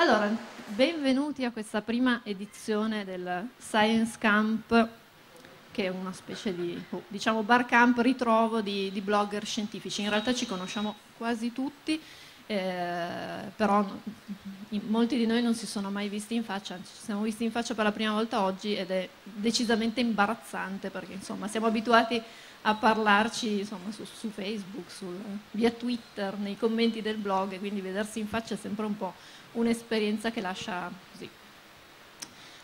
Allora, benvenuti a questa prima edizione del Science Camp, che è una specie di, boh, diciamo, bar camp ritrovo di, di blogger scientifici. In realtà ci conosciamo quasi tutti, eh, però in, molti di noi non si sono mai visti in faccia, ci siamo visti in faccia per la prima volta oggi ed è decisamente imbarazzante perché insomma siamo abituati a a parlarci insomma, su, su, Facebook, sul, via Twitter, nei commenti del blog, quindi vedersi in faccia è sempre un po' un'esperienza che lascia così,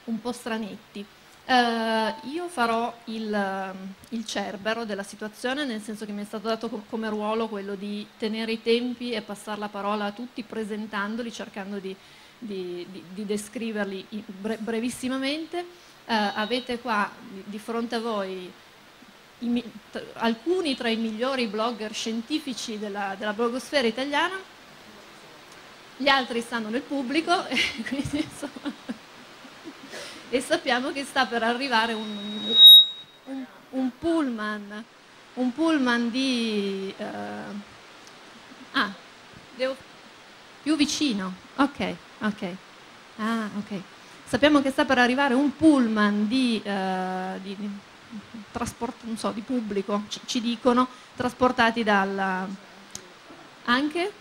un po' stranetti. Eh, io farò il, il, cerbero della situazione, nel senso che mi è stato dato come ruolo quello di tenere i tempi e passare la parola a tutti, presentandoli, cercando di, di, di, di descriverli bre brevissimamente. Eh, avete qua di fronte a voi i, alcuni tra i migliori blogger scientifici della, della blogosfera italiana, gli altri stanno nel pubblico e, quindi, insomma, e sappiamo che sta per arrivare un, un, un pullman, un pullman di... Uh, ah, devo, più vicino, ok, ok, ah, ok. Sappiamo che sta per arrivare un pullman di, uh, di so, di pubblico, ci, ci dicono, trasportati dal... anche?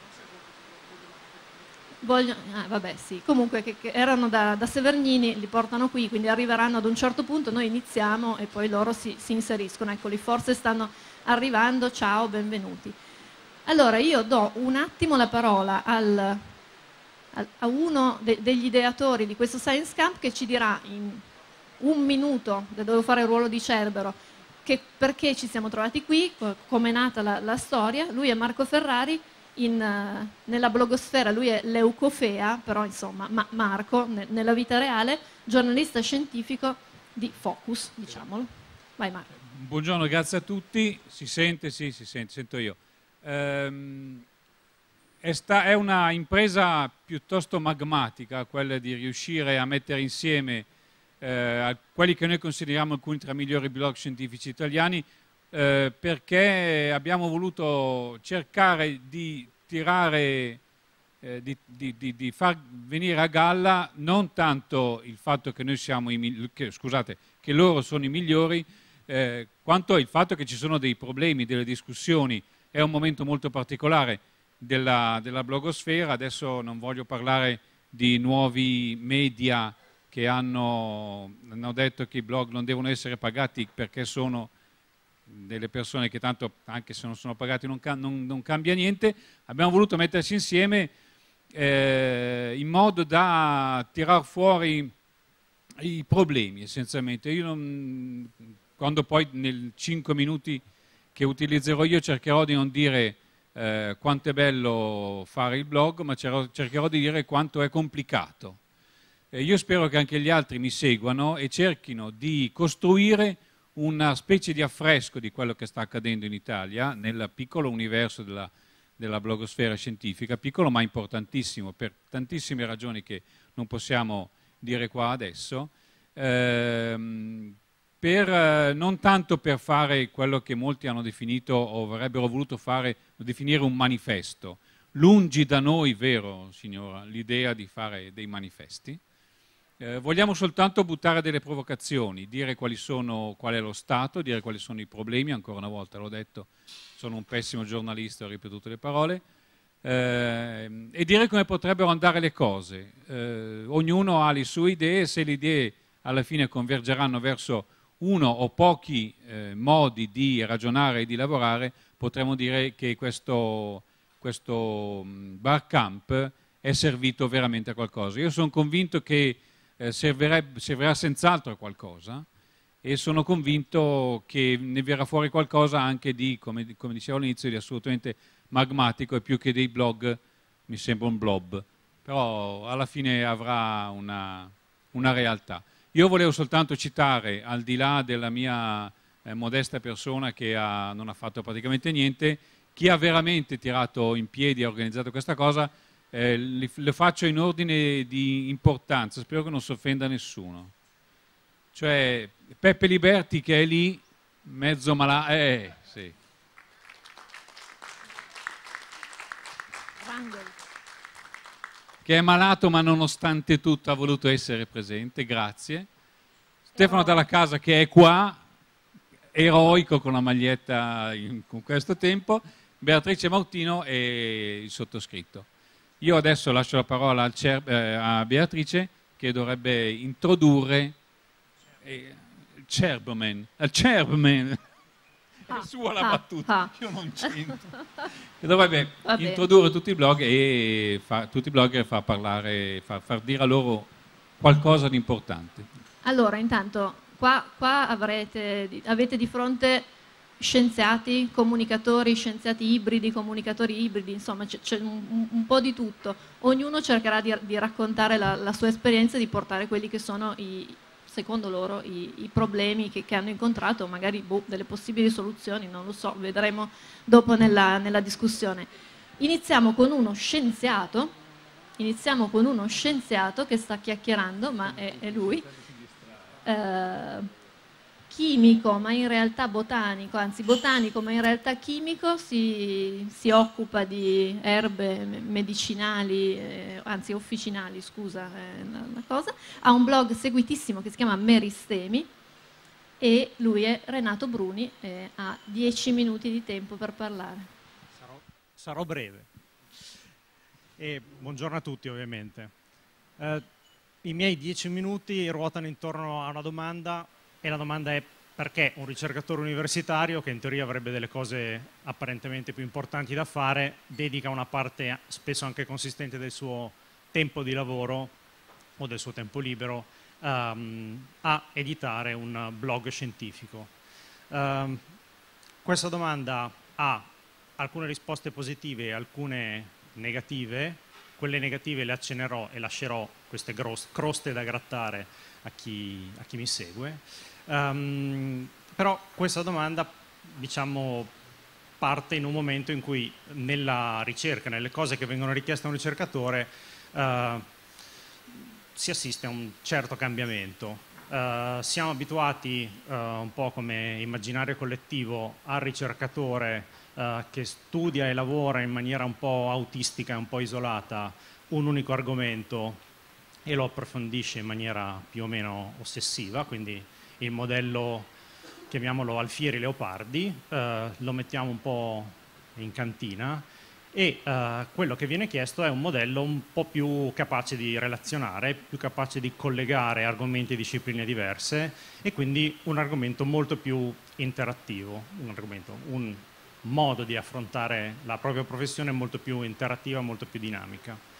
Voglio, ah, vabbè sì, comunque che, che erano da, da, Severnini, li portano qui, quindi arriveranno ad un certo punto, noi iniziamo e poi loro si, si inseriscono, eccoli, forse stanno arrivando, ciao, benvenuti. Allora io do un attimo la parola al, al, a uno de, degli ideatori di questo Science Camp che ci dirà in un minuto, dovevo fare il ruolo di Cerbero, che, perché ci siamo trovati qui, come è nata la, la, storia. Lui è Marco Ferrari, in, eh, nella blogosfera lui è Leucofea, però insomma ma Marco ne, nella vita reale, giornalista scientifico di Focus, diciamolo. Vai Marco. Buongiorno, grazie a tutti. Si sente? Sì, si sente, sento io. Ehm, è, sta, è una impresa piuttosto magmatica quella di riuscire a mettere insieme eh, quelli che noi consideriamo alcuni tra i migliori blog scientifici italiani, eh, perché abbiamo voluto cercare di tirare, eh, di, di, di, di, far venire a galla non tanto il fatto che, noi siamo i, che, scusate, che loro sono i migliori, eh, quanto il fatto che ci sono dei problemi, delle discussioni. È un momento molto particolare della, della blogosfera, adesso non voglio parlare di nuovi media che hanno, hanno detto che i blog non devono essere pagati perché sono delle persone che tanto anche se non sono pagati non, non, non cambia niente, abbiamo voluto metterci insieme eh, in modo da tirar fuori i problemi essenzialmente. Io non, quando poi nei 5 minuti che utilizzerò io cercherò di non dire eh, quanto è bello fare il blog, ma cercherò di dire quanto è complicato eh, io spero che anche gli altri mi seguano e cerchino di costruire una specie di affresco di quello che sta accadendo in Italia nel piccolo universo della, della blogosfera scientifica, piccolo ma importantissimo per tantissime ragioni che non possiamo dire qua adesso, ehm, per, eh, non tanto per fare quello che molti hanno definito o avrebbero voluto fare, definire un manifesto. Lungi da noi, vero signora, l'idea di fare dei manifesti, eh, vogliamo soltanto buttare delle provocazioni, dire quali sono, qual è lo stato, dire quali sono i problemi, ancora una volta l'ho detto, sono un pessimo giornalista, ho ripetuto le parole, eh, e dire come potrebbero andare le cose. Eh, ognuno ha le sue idee, se le idee alla fine convergeranno verso uno o pochi eh, modi di ragionare e di lavorare, potremmo dire che questo, questo mm, bar camp è servito veramente a qualcosa. Io sono convinto che eh, servirà senz'altro a qualcosa e sono convinto che ne verrà fuori qualcosa anche di, come, come dicevo all'inizio, di assolutamente magmatico e più che dei blog mi sembra un blob, però alla fine avrà una, una realtà. Io volevo soltanto citare, al di là della mia eh, modesta persona che ha, non ha fatto praticamente niente, chi ha veramente tirato in piedi e organizzato questa cosa eh, li, le faccio in ordine di importanza, spero che non si offenda nessuno. Cioè, Peppe Liberti che è lì, mezzo malato. Eh, eh, sì. Che è malato, ma nonostante tutto ha voluto essere presente, grazie. Stefano Dalla Casa che è qua, eroico con la maglietta in, con questo tempo. Beatrice Martino e il sottoscritto. Io adesso lascio la parola eh, a Beatrice che dovrebbe introdurre eh, il Chairman. Il Chairman. Ah, sua la ah, battuta, ah. io non c'entro. che dovrebbe Vabbè. introdurre tutti i blog e fa, tutti i blogger far parlare, far, far dire a loro qualcosa di importante. Allora, intanto, qua, qua avrete, avete di fronte scienziati, comunicatori, scienziati ibridi, comunicatori ibridi, insomma c'è un, un, po' di tutto. Ognuno cercherà di, di raccontare la, la, sua esperienza e di portare quelli che sono, i, secondo loro, i, i problemi che, che, hanno incontrato, magari boh, delle possibili soluzioni, non lo so, vedremo dopo nella, nella discussione. Iniziamo con uno scienziato, iniziamo con uno scienziato che sta chiacchierando, ma è, è lui. Eh, chimico, ma in realtà botanico, anzi botanico, ma in realtà chimico, si, si occupa di erbe medicinali, eh, anzi officinali, scusa, eh, una cosa. Ha un blog seguitissimo che si chiama Meristemi e lui è Renato Bruni e ha dieci minuti di tempo per parlare. Sarò, sarò breve. E buongiorno a tutti ovviamente. Eh, I miei dieci minuti ruotano intorno a una domanda e la domanda è perché un ricercatore universitario, che in teoria avrebbe delle cose apparentemente più importanti da fare, dedica una parte spesso anche consistente del suo tempo di lavoro o del suo tempo libero um, a editare un blog scientifico. Um, questa domanda ha alcune risposte positive e alcune negative, quelle negative le accenerò e lascerò queste croste da grattare a chi, a chi mi segue. Um, però questa domanda, diciamo, parte in un momento in cui nella ricerca, nelle cose che vengono richieste a un ricercatore, uh, si assiste a un certo cambiamento. Uh, siamo abituati, uh, un po' come immaginario collettivo, al ricercatore che studia e lavora in maniera un po' autistica, e un po' isolata, un unico argomento e lo approfondisce in maniera più o meno ossessiva, quindi il modello, chiamiamolo Alfieri Leopardi, eh, lo mettiamo un po' in cantina e eh, quello che viene chiesto è un modello un po' più capace di relazionare, più capace di collegare argomenti e discipline diverse e quindi un argomento molto più interattivo, un, un modo di affrontare la propria professione molto più interattiva, molto più dinamica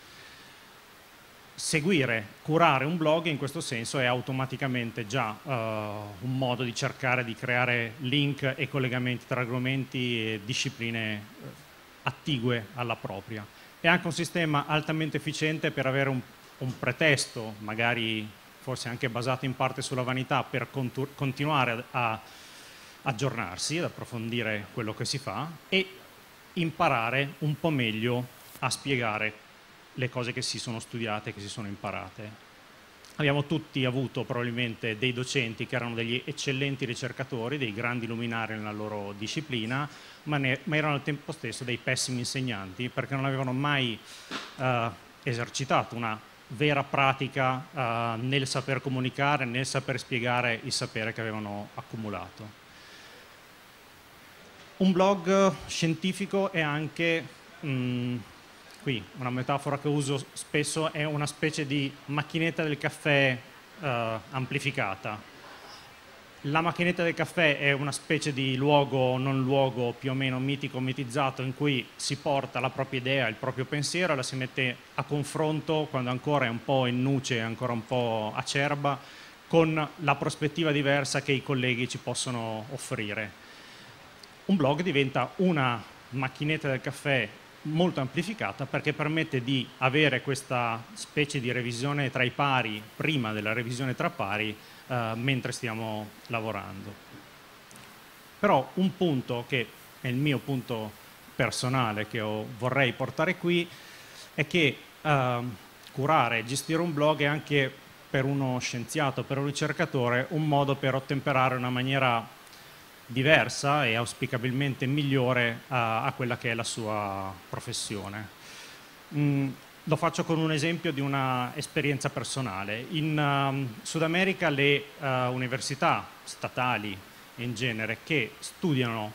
seguire, curare un blog in questo senso è automaticamente già uh, un modo di cercare di creare link e collegamenti tra argomenti e discipline eh, attigue alla propria. È anche un sistema altamente efficiente per avere un, un pretesto, magari forse anche basato in parte sulla vanità, per continuare a aggiornarsi, ad approfondire quello che si fa e imparare un po' meglio a spiegare le cose che si sono studiate, che si sono imparate. Abbiamo tutti avuto probabilmente dei docenti che erano degli eccellenti ricercatori, dei grandi luminari nella loro disciplina, ma, ne, ma erano al tempo stesso dei pessimi insegnanti perché non avevano mai eh, esercitato una vera pratica eh, nel saper comunicare, nel saper spiegare il sapere che avevano accumulato. Un blog scientifico è anche... Mh, mm, qui. Una metafora che uso spesso è una specie di macchinetta del caffè eh, amplificata. La macchinetta del caffè è una specie di luogo non luogo più o meno mitico, mitizzato, in cui si porta la propria idea, il proprio pensiero la si mette a confronto quando ancora è un po' in nuce, ancora un po' acerba, con la prospettiva diversa che i colleghi ci possono offrire. Un blog diventa una macchinetta del caffè molto amplificata perché permette di avere questa specie di revisione tra i pari prima della revisione tra pari eh, mentre stiamo lavorando. Però un punto che è il mio punto personale che vorrei portare qui è che eh, curare e gestire un blog è anche per uno scienziato, per un ricercatore, un modo per ottemperare in una maniera diversa e auspicabilmente migliore a, a quella che è la sua professione. Mm, lo faccio con un esempio di un'esperienza personale. In um, Sud America le uh, università statali in genere che studiano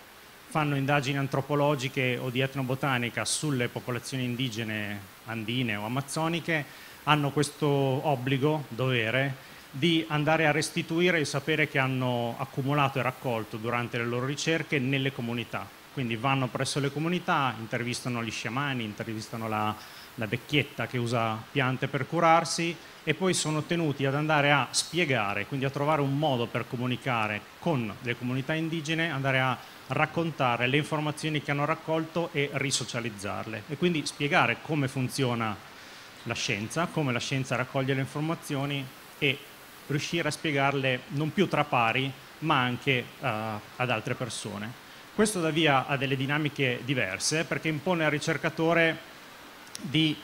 fanno indagini antropologiche o di etnobotanica sulle popolazioni indigene andine o amazzoniche hanno questo obbligo, dovere, di andare a restituire il sapere che hanno accumulato e raccolto durante le loro ricerche nelle comunità. Quindi vanno presso le comunità, intervistano gli sciamani, intervistano la, la vecchietta che usa piante per curarsi e poi sono tenuti ad andare a spiegare, quindi a trovare un modo per comunicare con le comunità indigene, andare a raccontare le informazioni che hanno raccolto e risocializzarle e quindi spiegare come funziona la scienza, come la scienza raccoglie le informazioni e riuscire a spiegarle non più tra pari, ma anche uh, ad altre persone. Questo dà via a delle dinamiche diverse perché impone al ricercatore di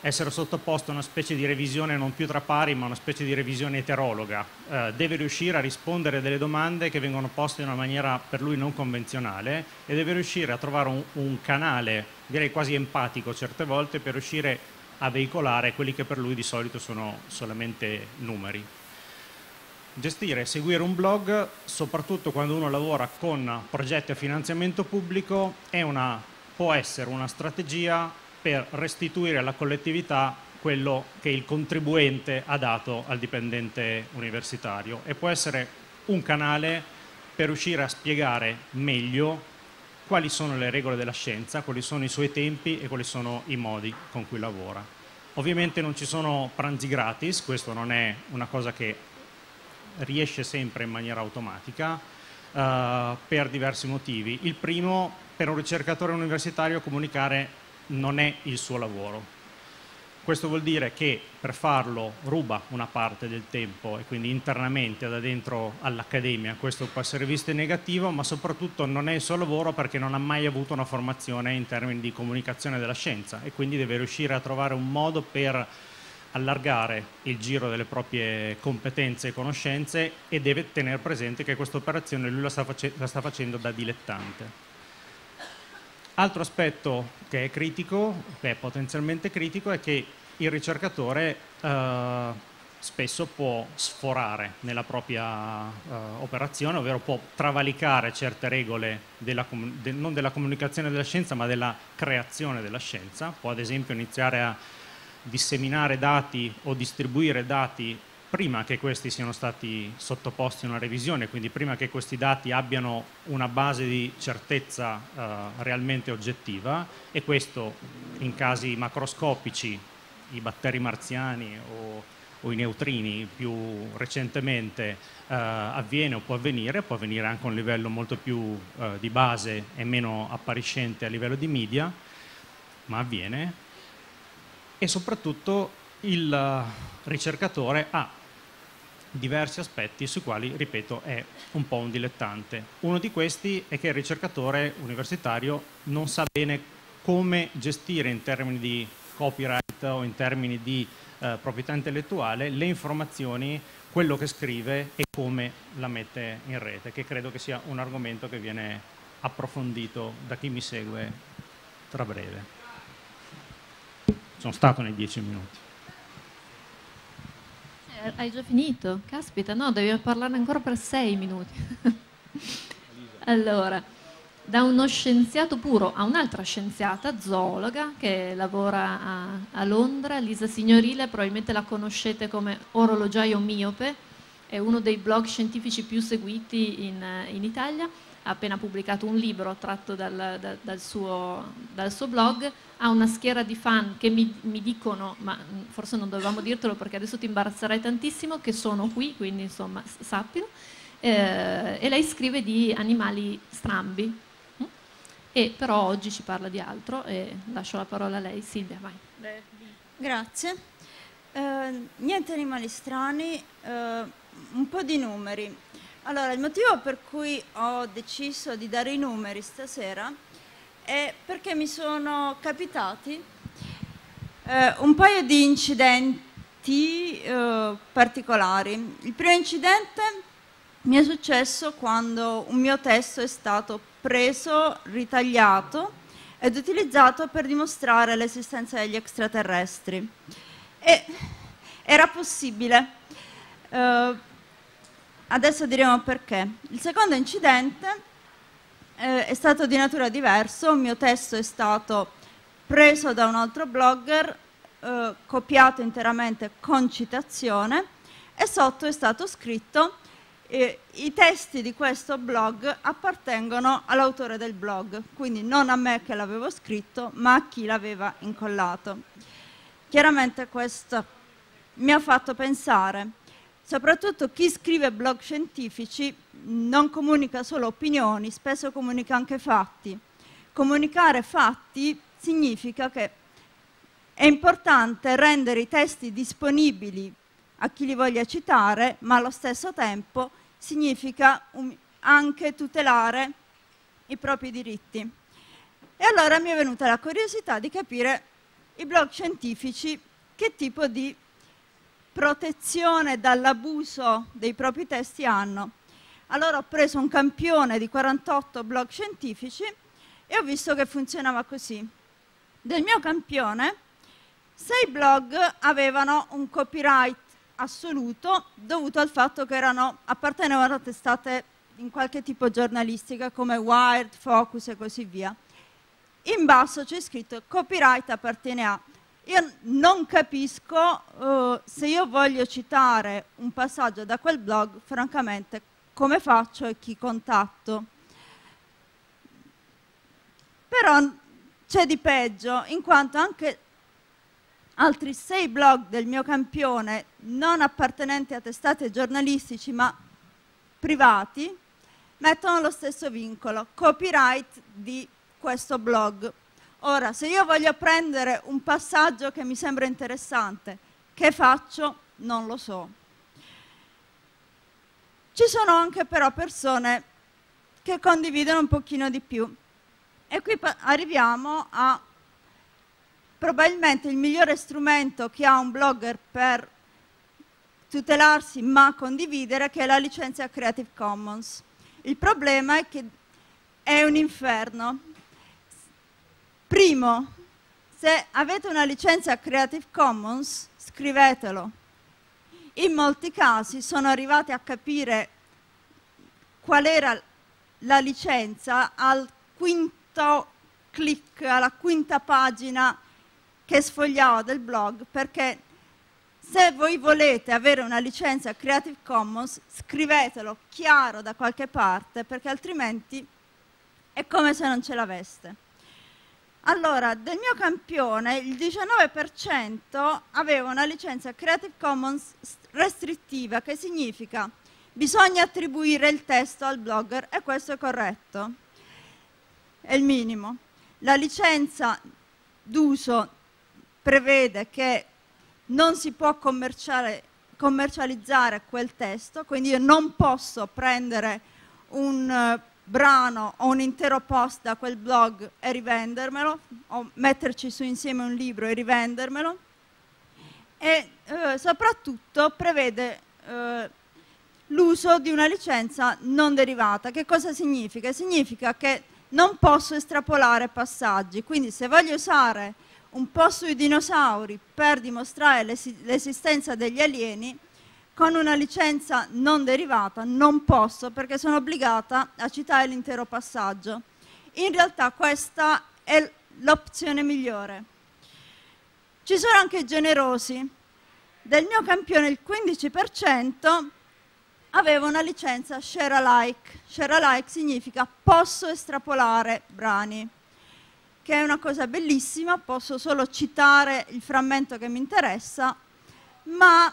essere sottoposto a una specie di revisione non più tra pari ma una specie di revisione eterologa. Eh, deve riuscire a rispondere a delle domande che vengono poste in una maniera per lui non convenzionale e deve riuscire a trovare un, un canale, direi quasi empatico certe volte, per riuscire a veicolare quelli che per lui di solito sono solamente numeri. Gestire e seguire un blog, soprattutto quando uno lavora con progetti a finanziamento pubblico, una, può essere una strategia per restituire alla collettività quello che il contribuente ha dato al dipendente universitario e può essere un canale per riuscire a spiegare meglio quali sono le regole della scienza, quali sono i suoi tempi e quali sono i modi con cui lavora. Ovviamente non ci sono pranzi gratis, questo non è una cosa che riesce sempre in maniera automatica uh, per diversi motivi. Il primo, per un ricercatore universitario comunicare non è il suo lavoro. Questo vuol dire che per farlo ruba una parte del tempo e quindi internamente da dentro all'accademia questo può essere visto in negativo, ma soprattutto non è il suo lavoro perché non ha mai avuto una formazione in termini di comunicazione della scienza e quindi deve riuscire a trovare un modo per allargare il giro delle proprie competenze e conoscenze e deve tenere presente che questa operazione lui la sta, la sta facendo da dilettante. Altro aspetto che è critico, che è potenzialmente critico, è che il ricercatore eh, spesso può sforare nella propria eh, operazione, ovvero può travalicare certe regole della, de, non della comunicazione della scienza, ma della creazione della scienza, può ad esempio iniziare a disseminare dati o distribuire dati prima che questi siano stati sottoposti a una revisione, quindi prima che questi dati abbiano una base di certezza eh, realmente oggettiva e questo in casi macroscopici, i batteri marziani o, o i neutrini più recentemente eh, avviene o può avvenire, può avvenire anche a un livello molto più eh, di base e meno appariscente a livello di media, ma avviene e soprattutto il eh, ricercatore ha diversi aspetti sui quali, ripeto, è un po' un dilettante. Uno di questi è che il ricercatore universitario non sa bene come gestire in termini di copyright o in termini di eh, proprietà intellettuale le informazioni, quello che scrive e come la mette in rete, che credo che sia un argomento che viene approfondito da chi mi segue tra breve sono stato nei dieci minuti. Eh, hai già finito? Caspita, no, devi parlare ancora per sei minuti. allora, da uno scienziato puro a un'altra scienziata, zoologa, che lavora a, a Londra, Lisa Signorile, probabilmente la conoscete come orologiaio miope, è uno dei blog scientifici più seguiti in, in Italia ha appena pubblicato un libro tratto dal, da, dal, suo, dal suo, blog, ha una schiera di fan che mi, mi, dicono, ma mm, forse non dovevamo dirtelo perché adesso ti imbarazzerai tantissimo, che sono qui, quindi insomma sappilo, eh, e lei scrive di animali strambi, mm? e però oggi ci parla di altro e lascio la parola a lei. Silvia, vai. Grazie. Eh, niente animali strani, eh, un po' di numeri. Allora, il motivo per cui ho deciso di dare i numeri stasera è perché mi sono capitati eh, un paio di incidenti eh, particolari. Il primo incidente mi è successo quando un mio testo è stato preso, ritagliato ed utilizzato per dimostrare l'esistenza degli extraterrestri. E era possibile. Eh, Adesso diremo perché. Il secondo incidente eh, è stato di natura diversa, un mio testo è stato preso da un altro blogger, eh, copiato interamente con citazione e sotto è stato scritto eh, i testi di questo blog appartengono all'autore del blog, quindi non a me che l'avevo scritto, ma a chi l'aveva incollato. Chiaramente questo mi ha fatto pensare Soprattutto chi scrive blog scientifici non comunica solo opinioni, spesso comunica anche fatti. Comunicare fatti significa che è importante rendere i testi disponibili a chi li voglia citare, ma allo stesso tempo significa anche tutelare i propri diritti. E allora mi è venuta la curiosità di capire i blog scientifici che tipo di protezione dall'abuso dei propri testi hanno. Allora ho preso un campione di 48 blog scientifici e ho visto che funzionava così. Del mio campione, 6 blog avevano un copyright assoluto dovuto al fatto che erano, appartenevano a testate in qualche tipo giornalistica come Wired, Focus e così via. In basso c'è scritto copyright appartiene a io non capisco uh, se io voglio citare un passaggio da quel blog, francamente, come faccio e chi contatto. Però c'è di peggio, in quanto anche altri sei blog del mio campione, non appartenenti a testate giornalistici, ma privati, mettono lo stesso vincolo, copyright di questo blog. Ora, se io voglio prendere un passaggio che mi sembra interessante, che faccio? Non lo so. Ci sono anche però persone che condividono un pochino di più. E qui arriviamo a probabilmente il migliore strumento che ha un blogger per tutelarsi ma condividere, che è la licenza Creative Commons. Il problema è che è un inferno, Primo, se avete una licenza Creative Commons, scrivetelo. In molti casi sono arrivati a capire qual era la licenza al quinto click, alla quinta pagina che sfogliavo del blog, perché se voi volete avere una licenza Creative Commons, scrivetelo chiaro da qualche parte, perché altrimenti è come se non ce l'aveste. Allora, del mio campione il 19% aveva una licenza Creative Commons restrittiva, che significa bisogna attribuire il testo al blogger e questo è corretto, è il minimo. La licenza d'uso prevede che non si può commercializzare quel testo, quindi io non posso prendere un brano o un intero post da quel blog e rivendermelo, o metterci su insieme un libro e rivendermelo, e eh, soprattutto prevede eh, l'uso di una licenza non derivata. Che cosa significa? Significa che non posso estrapolare passaggi, quindi se voglio usare un po' sui dinosauri per dimostrare l'esistenza degli alieni, con una licenza non derivata non posso perché sono obbligata a citare l'intero passaggio. In realtà questa è l'opzione migliore. Ci sono anche i generosi. Del mio campione il 15% aveva una licenza share alike. Share alike significa posso estrapolare brani, che è una cosa bellissima, posso solo citare il frammento che mi interessa, ma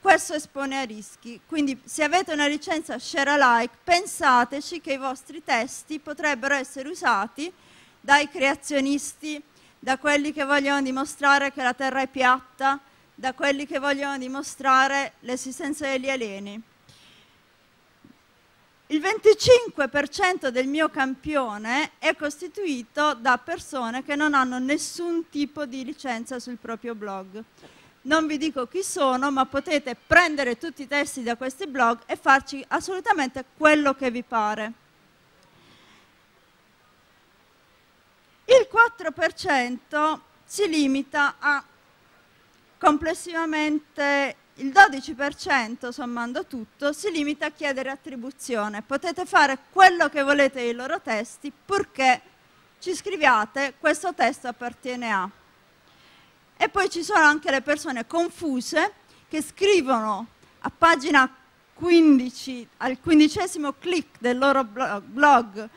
questo espone a rischi. Quindi se avete una licenza share alike, pensateci che i vostri testi potrebbero essere usati dai creazionisti, da quelli che vogliono dimostrare che la Terra è piatta, da quelli che vogliono dimostrare l'esistenza degli alieni. Il 25% del mio campione è costituito da persone che non hanno nessun tipo di licenza sul proprio blog non vi dico chi sono, ma potete prendere tutti i testi da questi blog e farci assolutamente quello che vi pare. Il 4% si limita a complessivamente il 12%, sommando tutto, si limita a chiedere attribuzione. Potete fare quello che volete dei loro testi purché ci scriviate questo testo appartiene a. E poi ci sono anche le persone confuse che scrivono a pagina 15, al quindicesimo click del loro blog,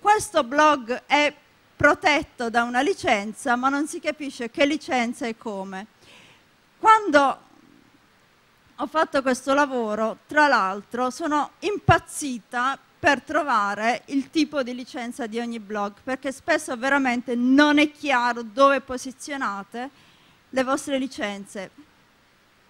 questo blog è protetto da una licenza, ma non si capisce che licenza e come. Quando ho fatto questo lavoro, tra l'altro, sono impazzita per trovare il tipo di licenza di ogni blog, perché spesso veramente non è chiaro dove posizionate le vostre licenze.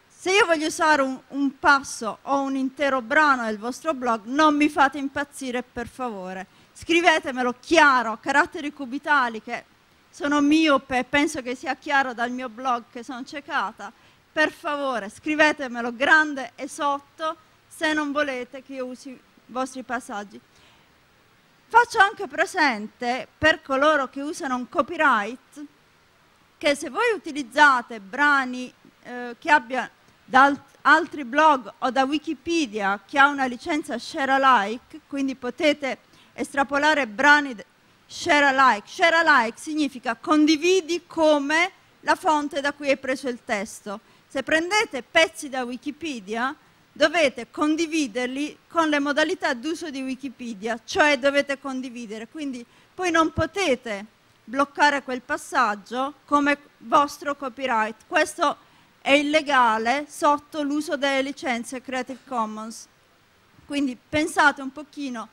Se io voglio usare un, un passo o un intero brano del vostro blog, non mi fate impazzire per favore. Scrivetemelo chiaro, caratteri cubitali che sono miope e penso che sia chiaro dal mio blog che sono ciecata. Per favore, scrivetemelo grande e sotto se non volete che io usi i vostri passaggi. Faccio anche presente per coloro che usano un copyright che se voi utilizzate brani eh, che abbia da alt altri blog o da Wikipedia che ha una licenza share alike, quindi potete estrapolare brani share alike. Share alike significa condividi come la fonte da cui è preso il testo. Se prendete pezzi da Wikipedia, dovete condividerli con le modalità d'uso di Wikipedia, cioè dovete condividere, quindi poi non potete bloccare quel passaggio come vostro copyright. Questo è illegale sotto l'uso delle licenze Creative Commons. Quindi pensate un pochino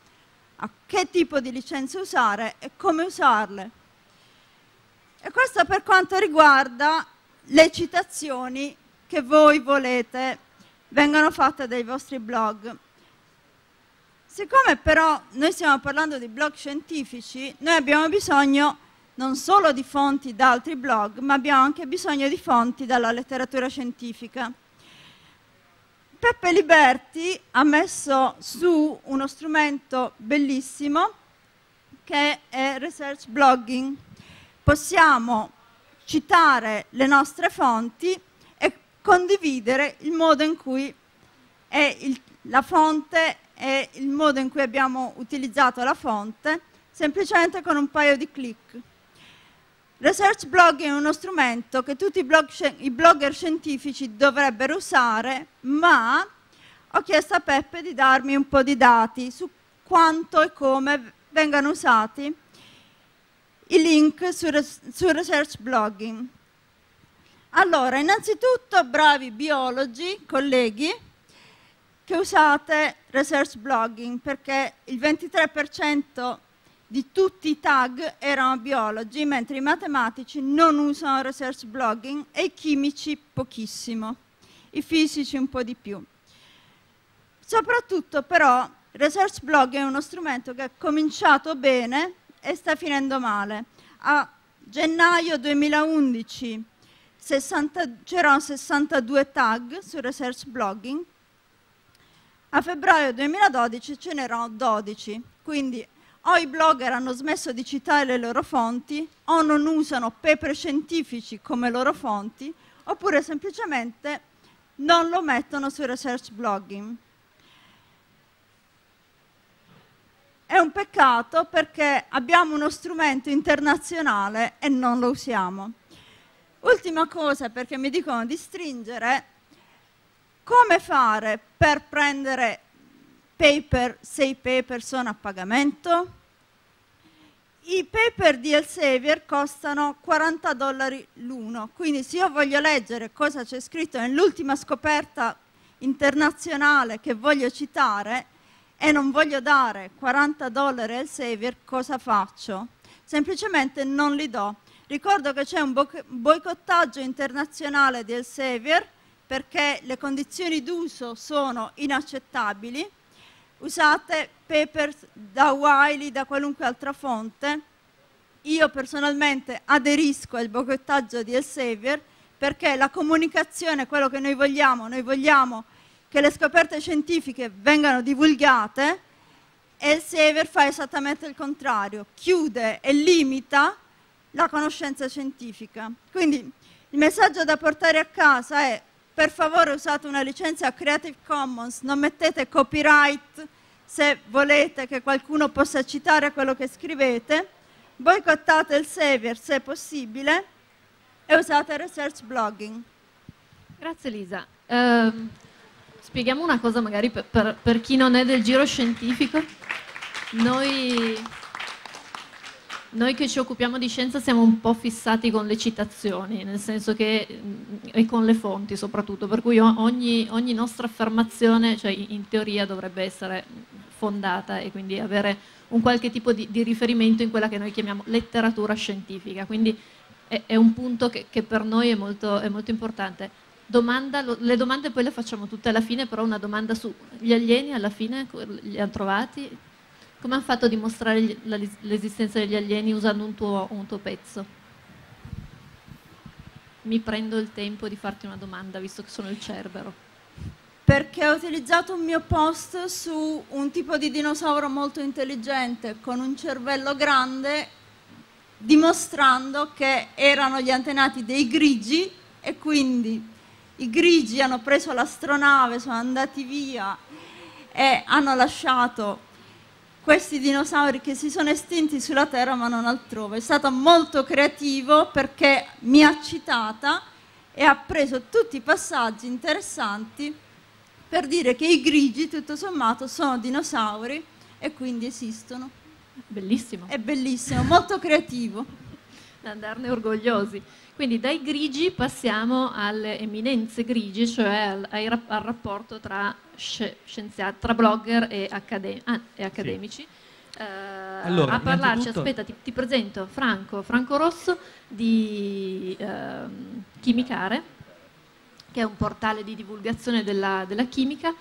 a che tipo di licenze usare e come usarle. E questo per quanto riguarda le citazioni che voi volete vengano fatte dai vostri blog. Siccome però noi stiamo parlando di blog scientifici, noi abbiamo bisogno non solo di fonti da altri blog, ma abbiamo anche bisogno di fonti dalla letteratura scientifica. Peppe Liberti ha messo su uno strumento bellissimo che è Research Blogging. Possiamo citare le nostre fonti e condividere il modo in cui è il, la fonte e il modo in cui abbiamo utilizzato la fonte semplicemente con un paio di clic. Research blog è uno strumento che tutti i, blog, i blogger scientifici dovrebbero usare, ma ho chiesto a Peppe di darmi un po' di dati su quanto e come vengano usati i link su, su research blogging. Allora, innanzitutto, bravi biologi, colleghi, che usate research blogging perché il 23% di tutti i tag erano biologi, mentre i matematici non usano research blogging e i chimici pochissimo, i fisici un po' di più. Soprattutto però research blogging è uno strumento che è cominciato bene e sta finendo male. A gennaio 2011 c'erano 62 tag su research blogging, a febbraio 2012 ce n'erano 12, quindi o i blogger hanno smesso di citare le loro fonti, o non usano paper scientifici come loro fonti, oppure semplicemente non lo mettono su research blogging. È un peccato perché abbiamo uno strumento internazionale e non lo usiamo. Ultima cosa, perché mi dicono di stringere, come fare per prendere paper, se i paper sono a pagamento. I paper di Elsevier costano 40 dollari l'uno, quindi se io voglio leggere cosa c'è scritto nell'ultima scoperta internazionale che voglio citare e non voglio dare 40 dollari al Elsevier, cosa faccio? Semplicemente non li do. Ricordo che c'è un boicottaggio internazionale di Elsevier perché le condizioni d'uso sono inaccettabili usate papers da Wiley, da qualunque altra fonte. Io personalmente aderisco al boicottaggio di Elsevier perché la comunicazione è quello che noi vogliamo, noi vogliamo che le scoperte scientifiche vengano divulgate e Elsevier fa esattamente il contrario, chiude e limita la conoscenza scientifica. Quindi il messaggio da portare a casa è per favore usate una licenza Creative Commons, non mettete copyright se volete che qualcuno possa citare quello che scrivete, boicottate il Savior se possibile e usate Research Blogging. Grazie Lisa. Eh, spieghiamo una cosa magari per, per, per chi non è del giro scientifico. Noi noi che ci occupiamo di scienza siamo un po' fissati con le citazioni, nel senso che, mm, e con le fonti soprattutto, per cui ogni, ogni nostra affermazione, cioè in teoria, dovrebbe essere fondata e quindi avere un qualche tipo di, di riferimento in quella che noi chiamiamo letteratura scientifica. Quindi è, è un punto che, che, per noi è molto, è molto importante. Domanda, le domande poi le facciamo tutte alla fine, però una domanda sugli alieni alla fine, li hanno trovati? Come ha fatto a dimostrare l'esistenza degli alieni usando un tuo, un tuo pezzo? mi prendo il tempo di farti una domanda, visto che sono il cerbero. Perché ho utilizzato un mio post su un tipo di dinosauro molto intelligente, con un cervello grande, dimostrando che erano gli antenati dei grigi e quindi i grigi hanno preso l'astronave, sono andati via e hanno lasciato questi dinosauri che si sono estinti sulla Terra ma non altrove. È stato molto creativo perché mi ha citata e ha preso tutti i passaggi interessanti per dire che i grigi tutto sommato sono dinosauri e quindi esistono. Bellissimo. È bellissimo, molto creativo da andarne orgogliosi. Quindi dai grigi passiamo alle eminenze grigi, cioè al, al, al rapporto tra, scienziati, tra blogger e, accade, ah, e accademici. Sì. Eh, allora, a parlarci, aspetta, ti, ti, presento Franco, Franco Rosso di eh, Chimicare, che è un portale di divulgazione della, della chimica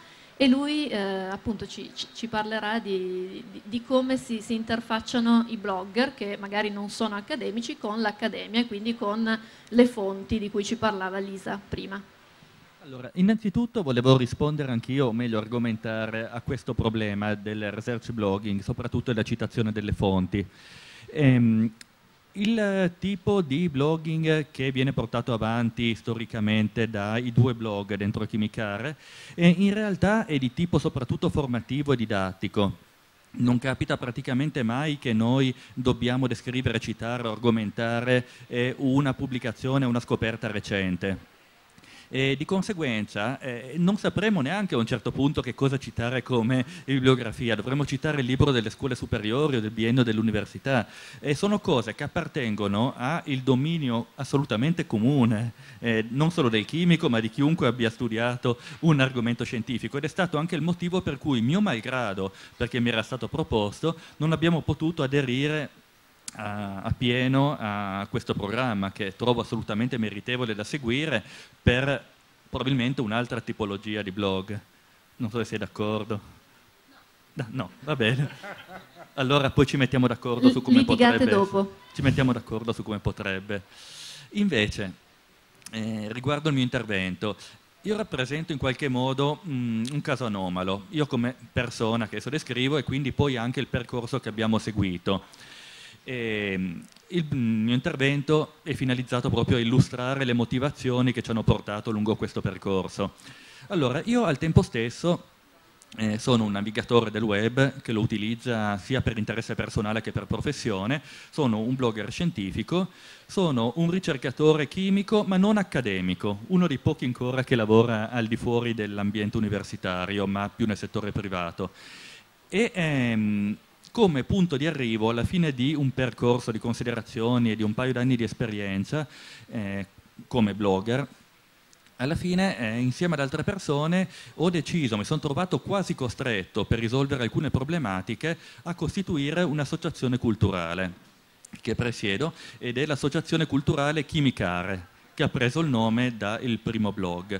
e lui eh, appunto ci, ci, parlerà di, di, di come si, si, interfacciano i blogger che magari non sono accademici con l'accademia e quindi con le fonti di cui ci parlava Lisa prima. Allora, innanzitutto volevo rispondere anch'io, o meglio argomentare, a questo problema del research blogging, soprattutto della citazione delle fonti. Ehm, il eh, tipo di blogging che viene portato avanti storicamente dai due blog dentro Chimicare eh, in realtà è di tipo soprattutto formativo e didattico. Non capita praticamente mai che noi dobbiamo descrivere, citare, argomentare eh, una pubblicazione, una scoperta recente e di conseguenza eh, non sapremo neanche a un certo punto che cosa citare come bibliografia, dovremmo citare il libro delle scuole superiori o del biennio dell'università e sono cose che appartengono al dominio assolutamente comune, eh, non solo del chimico ma di chiunque abbia studiato un argomento scientifico ed è stato anche il motivo per cui mio malgrado, perché mi era stato proposto, non abbiamo potuto aderire a, a pieno a questo programma che trovo assolutamente meritevole da seguire per probabilmente un'altra tipologia di blog. Non so se sei d'accordo. No, no va bene. Allora poi ci mettiamo d'accordo su come Litigate potrebbe. Dopo. Ci mettiamo d'accordo su come potrebbe. Invece, eh, riguardo il mio intervento, io rappresento in qualche modo mh, mm, un caso anomalo, io come persona che adesso descrivo e quindi poi anche il percorso che abbiamo seguito. E ehm, il mio intervento è finalizzato proprio a illustrare le motivazioni che ci hanno portato lungo questo percorso. Allora, io al tempo stesso eh, sono un navigatore del web che lo utilizza sia per interesse personale che per professione, sono un blogger scientifico, sono un ricercatore chimico ma non accademico, uno dei pochi ancora che lavora al di fuori dell'ambiente universitario ma più nel settore privato. E, ehm, come punto di arrivo alla fine di un percorso di considerazioni e di un paio d'anni di esperienza eh, come blogger, alla fine, eh, insieme ad altre persone, ho deciso, mi sono trovato quasi costretto per risolvere alcune problematiche a costituire un'associazione culturale che presiedo ed è l'associazione culturale Chimicare, che ha preso il nome dal primo blog.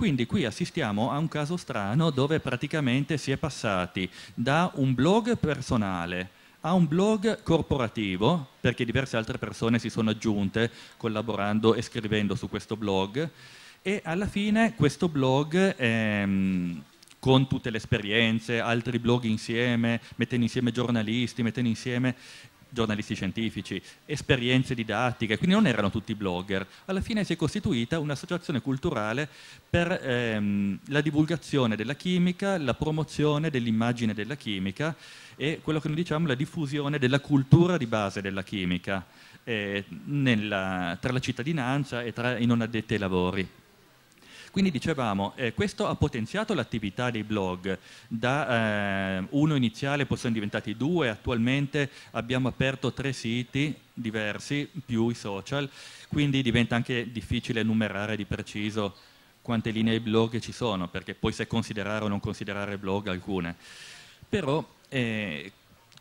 Quindi qui assistiamo a un caso strano dove praticamente si è passati da un blog personale a un blog corporativo, perché diverse altre persone si sono aggiunte collaborando e scrivendo su questo blog, e alla fine questo blog... Ehm, con tutte le esperienze, altri blog insieme, mettendo insieme giornalisti, mettendo insieme giornalisti scientifici, esperienze didattiche, quindi non erano tutti blogger. Alla fine si è costituita un'associazione culturale per ehm, la divulgazione della chimica, la promozione dell'immagine della chimica e quello che noi diciamo la diffusione della cultura di base della chimica eh, nella, tra la cittadinanza e tra i non addetti ai lavori. Quindi dicevamo, eh, questo ha potenziato l'attività dei blog, da eh, uno iniziale possono diventati due, attualmente abbiamo aperto tre siti diversi più i social, quindi diventa anche difficile numerare di preciso quante linee di blog ci sono, perché poi se considerare o non considerare blog alcune. Però eh,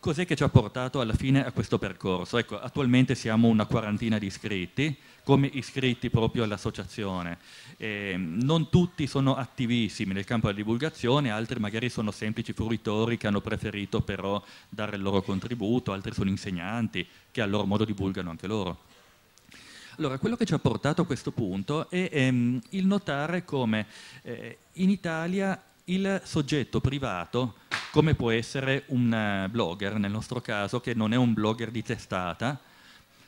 Cos'è che ci ha portato alla fine a questo percorso? Ecco, attualmente siamo una quarantina di iscritti, come iscritti proprio all'associazione. Eh, non tutti sono attivissimi nel campo della divulgazione, altri magari sono semplici fruitori che hanno preferito però dare il loro contributo, altri sono insegnanti che a loro modo divulgano anche loro. Allora, quello che ci ha portato a questo punto è ehm, il notare come eh, in Italia il soggetto privato come può essere un eh, blogger, nel nostro caso, che non è un blogger di testata,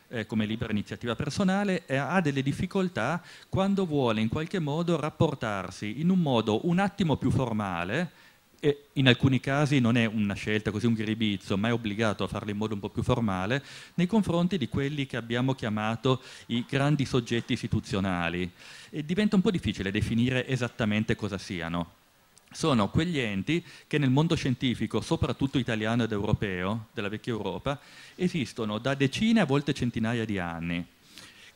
eh, come libera iniziativa personale, eh, ha delle difficoltà quando vuole in qualche modo rapportarsi in un modo un attimo più formale, e in alcuni casi non è una scelta così un gribizzo, ma è obbligato a farlo in modo un po' più formale, nei confronti di quelli che abbiamo chiamato i grandi soggetti istituzionali. E diventa un po' difficile definire esattamente cosa siano sono quegli enti che nel mondo scientifico, soprattutto italiano ed europeo, della vecchia Europa, esistono da decine a volte centinaia di anni,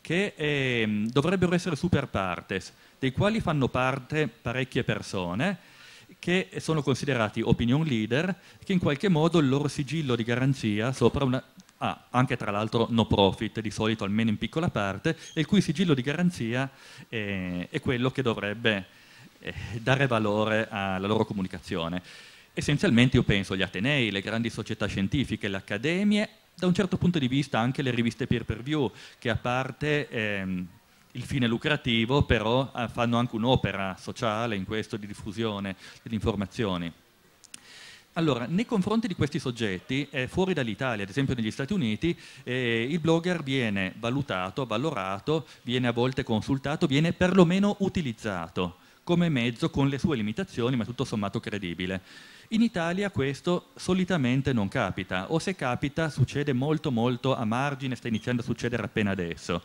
che eh, dovrebbero essere super partes, dei quali fanno parte parecchie persone, che sono considerati opinion leader, che in qualche modo il loro sigillo di garanzia sopra una... Ah, anche tra l'altro no profit di solito, almeno in piccola parte, e il cui sigillo di garanzia eh, è quello che dovrebbe eh, dare valore alla loro comunicazione. Essenzialmente io penso agli Atenei, le grandi società scientifiche, le accademie, da un certo punto di vista anche le riviste peer per view, che a parte ehm, il fine lucrativo, però eh, fanno anche un'opera sociale in questo di diffusione delle informazioni. Allora, nei confronti di questi soggetti, eh, fuori dall'Italia, ad esempio negli Stati Uniti, eh, il blogger viene valutato, valorato, viene a volte consultato, viene perlomeno utilizzato come mezzo con le sue limitazioni, ma tutto sommato credibile. In Italia questo solitamente non capita, o se capita succede molto molto a margine, sta iniziando a succedere appena adesso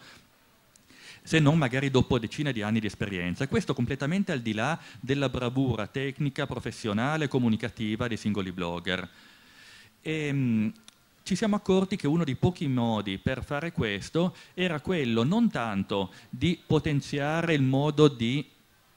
se non magari dopo decine di anni di esperienza. Questo completamente al di là della bravura tecnica, professionale, comunicativa dei singoli blogger. E, ehm, mh, ci siamo accorti che uno dei pochi modi per fare questo era quello non tanto di potenziare il modo di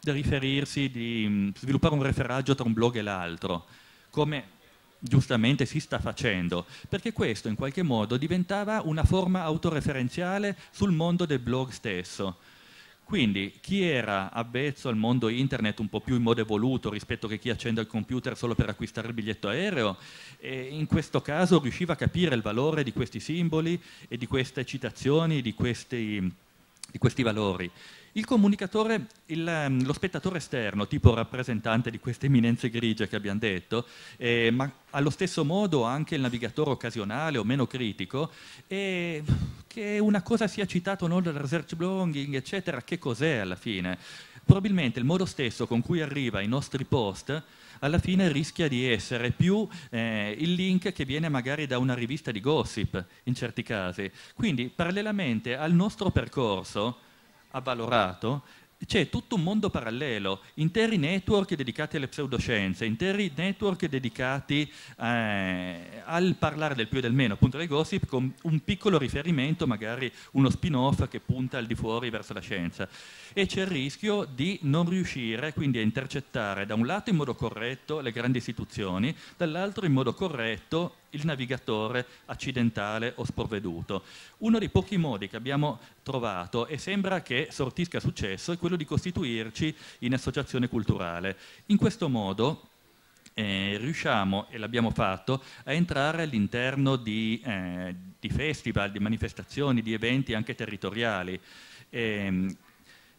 di riferirsi, di mm, sviluppare un referaggio tra un blog e l'altro, come giustamente si sta facendo, perché questo in qualche modo diventava una forma autoreferenziale sul mondo del blog stesso. Quindi chi era avvezzo al mondo internet un po' più in modo evoluto rispetto che chi accende il computer solo per acquistare il biglietto aereo, in questo caso riusciva a capire il valore di questi simboli e di queste citazioni, di questi, di questi valori. Il comunicatore, il, ehm, lo spettatore esterno, tipo rappresentante di queste eminenze grigie che abbiamo detto, eh, ma allo stesso modo anche il navigatore occasionale o meno critico, eh, che una cosa sia citata o no dal research blogging, eccetera, che cos'è alla fine? Probabilmente il modo stesso con cui arriva ai nostri post alla fine rischia di essere più eh, il link che viene magari da una rivista di gossip in certi casi. Quindi parallelamente al nostro percorso, avvalorato, c'è tutto un mondo parallelo, interi network dedicati alle pseudoscienze, interi network dedicati eh, al parlare del più e del meno, appunto dei gossip, con un piccolo riferimento, magari uno spin-off che punta al di fuori verso la scienza. E c'è il rischio di non riuscire quindi a intercettare da un lato in modo corretto le grandi istituzioni, dall'altro in modo corretto il navigatore accidentale o sprovveduto. Uno dei pochi modi che abbiamo trovato e sembra che sortisca successo è quello di costituirci in associazione culturale. In questo modo eh, riusciamo, e l'abbiamo fatto, a entrare all'interno di, eh, di, festival, di manifestazioni, di eventi anche territoriali. Eh,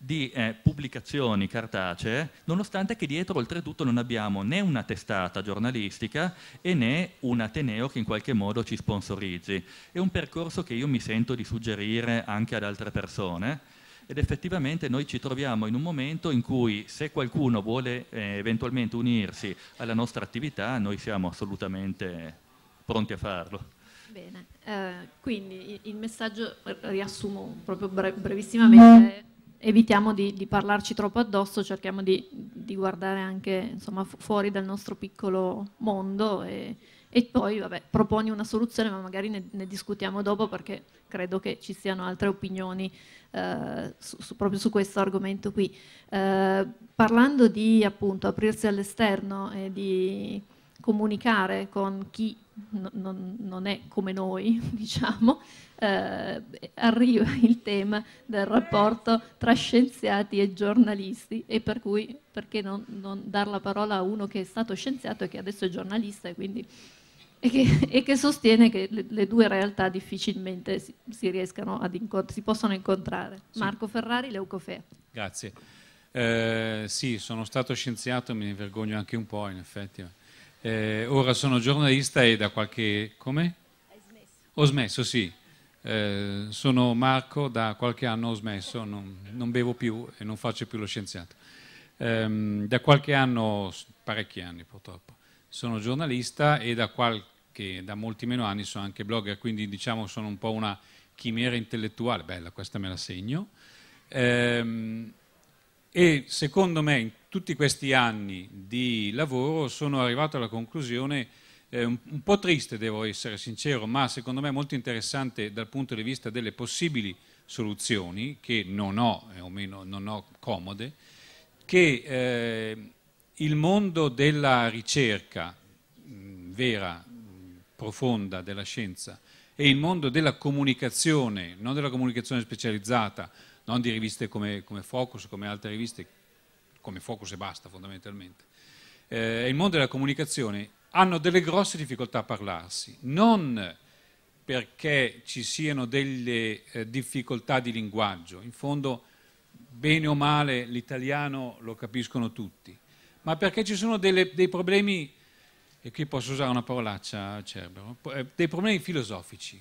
di eh, pubblicazioni cartacee, nonostante che dietro oltretutto non abbiamo né una testata giornalistica e né un Ateneo che in qualche modo ci sponsorizzi. È un percorso che io mi sento di suggerire anche ad altre persone ed effettivamente noi ci troviamo in un momento in cui se qualcuno vuole eh, eventualmente unirsi alla nostra attività, noi siamo assolutamente pronti a farlo. Bene, eh, quindi il messaggio riassumo proprio brevissimamente evitiamo di, di, parlarci troppo addosso, cerchiamo di, di guardare anche insomma, fuori dal nostro piccolo mondo e, e poi vabbè, proponi una soluzione, ma magari ne, ne, discutiamo dopo perché credo che ci siano altre opinioni eh, su, su, proprio su questo argomento qui. Eh, parlando di appunto aprirsi all'esterno e di comunicare con chi non, non è come noi, diciamo, eh, arriva il tema del rapporto tra scienziati e giornalisti e per cui perché non, non dar la parola a uno che è stato scienziato e che adesso è giornalista e quindi e che, e che, sostiene che le, le due realtà difficilmente si, si riescano ad incontr- si possono incontrare. Sì. Marco Ferrari, Leucofea. Grazie. Eh, sì, sono stato scienziato, mi vergogno anche un po', in effetti. Eh, ora sono giornalista e da qualche... come? Ho smesso, sì. Eh, sono Marco, da qualche anno ho smesso, non, non, bevo più e non faccio più lo scienziato. Eh, da qualche anno, parecchi anni purtroppo, sono giornalista e da, qualche, da molti meno anni sono anche blogger, quindi diciamo sono un po' una chimera intellettuale, bella, questa me la segno. Eh, e secondo me in tutti questi anni di lavoro sono arrivato alla conclusione eh, un, un, po' triste, devo essere sincero, ma secondo me molto interessante dal punto di vista delle possibili soluzioni, che non ho, eh, o meno non ho comode, che eh, il mondo della ricerca mh, mm, vera, mh, mm, profonda della scienza e il mondo della comunicazione, non della comunicazione specializzata, non di riviste come, come Focus, come altre riviste, come Focus e basta fondamentalmente. Eh, il mondo della comunicazione hanno delle grosse difficoltà a parlarsi, non perché ci siano delle eh, difficoltà di linguaggio, in fondo bene o male l'italiano lo capiscono tutti, ma perché ci sono delle, dei problemi, e qui posso usare una parolaccia Cerbero, eh, dei problemi filosofici,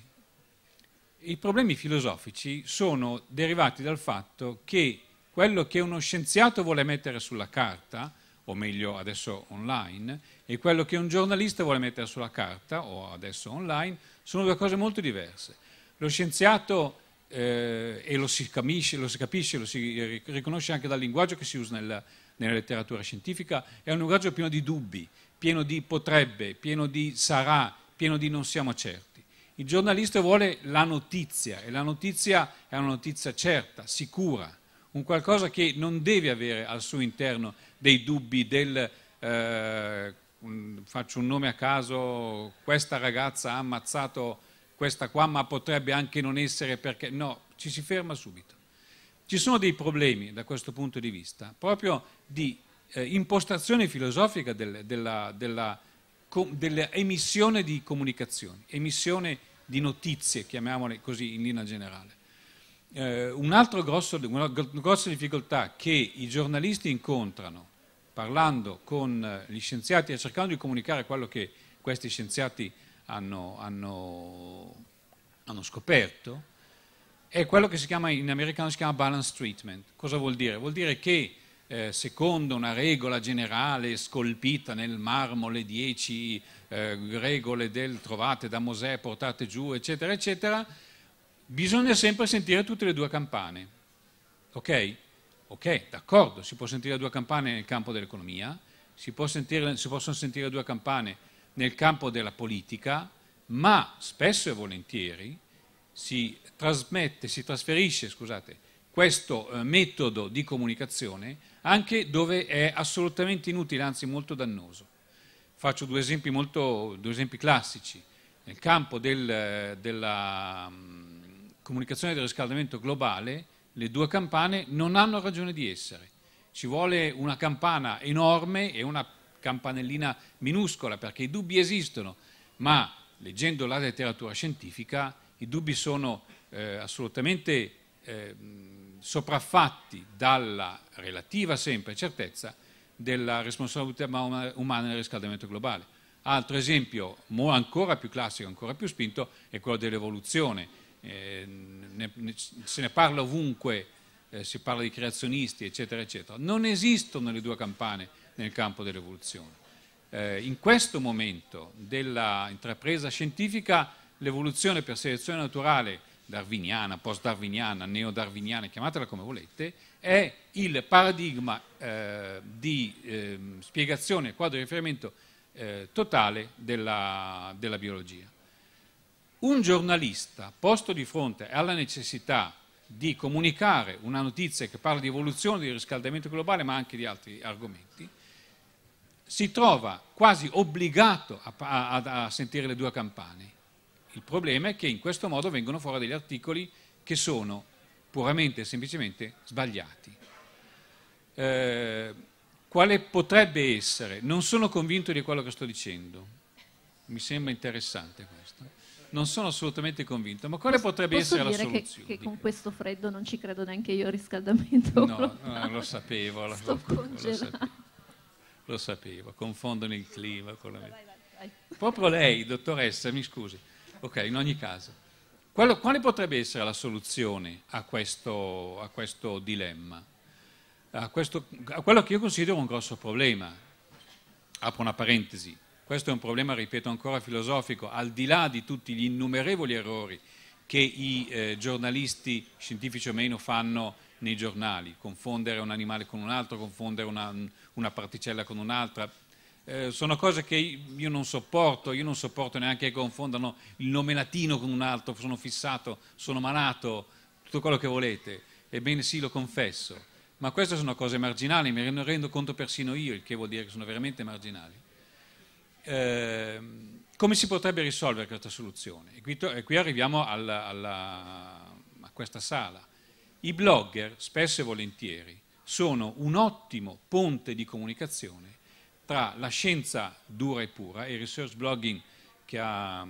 i problemi filosofici sono derivati dal fatto che quello che uno scienziato vuole mettere sulla carta, o meglio adesso online, e quello che un giornalista vuole mettere sulla carta, o adesso online, sono due cose molto diverse. Lo scienziato, eh, e lo si, capisce, lo si capisce, lo si riconosce anche dal linguaggio che si usa nella, nella letteratura scientifica, è un linguaggio pieno di dubbi, pieno di potrebbe, pieno di sarà, pieno di non siamo certi. Il giornalista vuole la notizia e la notizia è una notizia certa, sicura, un qualcosa che non deve avere al suo interno dei dubbi del... Eh, faccio un nome a caso, questa ragazza ha ammazzato questa qua, ma potrebbe anche non essere perché... No, ci si ferma subito. Ci sono dei problemi da questo punto di vista, proprio di eh, impostazione filosofica del, della, della dell'emissione di comunicazioni, emissione di notizie, chiamiamole così in linea generale. Eh, un altro grosso, una grossa difficoltà che i giornalisti incontrano parlando con eh, gli scienziati e cercando di comunicare quello che questi scienziati hanno, hanno, hanno scoperto, è quello che si chiama in americano si chiama balance treatment. Cosa vuol dire? Vuol dire che eh, secondo una regola generale scolpita nel marmo, le dieci eh, regole del trovate da Mosè, portate giù, eccetera, eccetera, bisogna sempre sentire tutte le due campane. Ok? Ok, d'accordo, si può sentire due campane nel campo dell'economia, si, può sentire, si possono sentire due campane nel campo della politica, ma spesso e volentieri si trasmette, si trasferisce, scusate, questo eh, metodo di comunicazione anche dove è assolutamente inutile, anzi molto dannoso. Faccio due esempi, molto, due esempi classici. Nel campo del, della mm, comunicazione del riscaldamento globale, le due campane non hanno ragione di essere. Ci vuole una campana enorme e una campanellina minuscola perché i dubbi esistono, ma leggendo la letteratura scientifica i dubbi sono eh, assolutamente... Eh, sopraffatti dalla relativa sempre certezza della responsabilità umana nel riscaldamento globale. Altro esempio ancora più classico, ancora più spinto, è quello dell'evoluzione. Eh, se ne parla ovunque, eh, si parla di creazionisti, eccetera, eccetera. Non esistono le due campane nel campo dell'evoluzione. Eh, in questo momento dell'intrapresa scientifica, l'evoluzione per selezione naturale darwiniana, post-darwiniana, neo-darwiniana, chiamatela come volete, è il paradigma eh, di eh, spiegazione, quadro di riferimento eh, totale della, della biologia. Un giornalista posto di fronte alla necessità di comunicare una notizia che parla di evoluzione, di riscaldamento globale, ma anche di altri argomenti, si trova quasi obbligato a, a, a sentire le due campane il problema è che in questo modo vengono fuori degli articoli che sono puramente e semplicemente sbagliati. Eh, quale potrebbe essere? Non sono convinto di quello che sto dicendo, mi sembra interessante questo. Non sono assolutamente convinto, ma quale potrebbe posso essere la soluzione? Posso dire che, che con questo freddo non ci credo neanche io al riscaldamento No, globale. Eh, lo sapevo, sto lo, lo, sapevo, lo sapevo, confondono il clima con la... Vai, vai, vai. Proprio lei, dottoressa, mi scusi. Ok, in ogni caso. Quello, quale potrebbe essere la soluzione a questo, a questo dilemma? A, questo, a quello che io considero un grosso problema. Apro una parentesi. Questo è un problema, ripeto ancora, filosofico, al di là di tutti gli innumerevoli errori che i eh, giornalisti, scientifici o meno, fanno nei giornali, confondere un animale con un altro, confondere una, una particella con un'altra, eh, sono cose che io non sopporto, io non sopporto neanche che confondano il nome latino con un altro, sono fissato, sono malato, tutto quello che volete. Ebbene sì, lo confesso, ma queste sono cose marginali, me ne rendo conto persino io, il che vuol dire che sono veramente marginali. Eh, come si potrebbe risolvere questa soluzione? E qui, to- e qui arriviamo alla, alla, a questa sala. I blogger, spesso e volentieri, sono un ottimo ponte di comunicazione tra la scienza dura e pura e il research blogging che ha,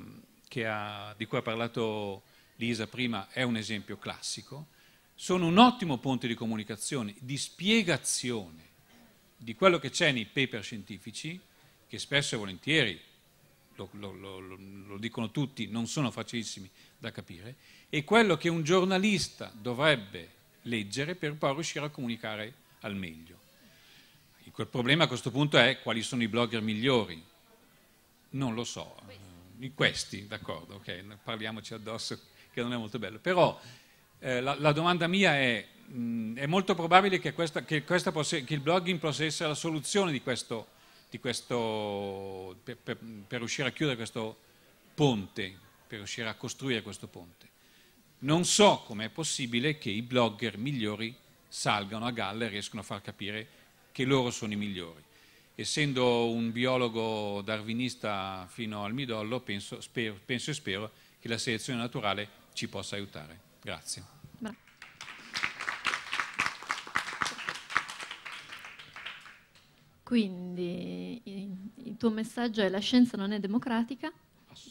che ha, di cui ha parlato Lisa prima è un esempio classico, sono un ottimo ponte di comunicazione, di spiegazione di quello che c'è nei paper scientifici, che spesso e volentieri, lo, lo, lo, lo dicono tutti, non sono facilissimi da capire, e quello che un giornalista dovrebbe leggere per poi riuscire a comunicare al meglio. Ecco, il problema a questo punto è quali sono i blogger migliori. Non lo so. Questi, d'accordo, ok, parliamoci addosso che non è molto bello. Però eh, la, la, domanda mia è, mh, è molto probabile che, questa, che, questa possa, che, il blogging possa essere la soluzione di questo, di questo per, per, per riuscire a chiudere questo ponte, per riuscire a costruire questo ponte. Non so com'è possibile che i blogger migliori salgano a galla e riescano a far capire che loro sono i migliori. Essendo un biologo darwinista fino al midollo, penso, spero, penso e spero che la selezione naturale ci possa aiutare. Grazie. Quindi il tuo messaggio è la scienza non è democratica,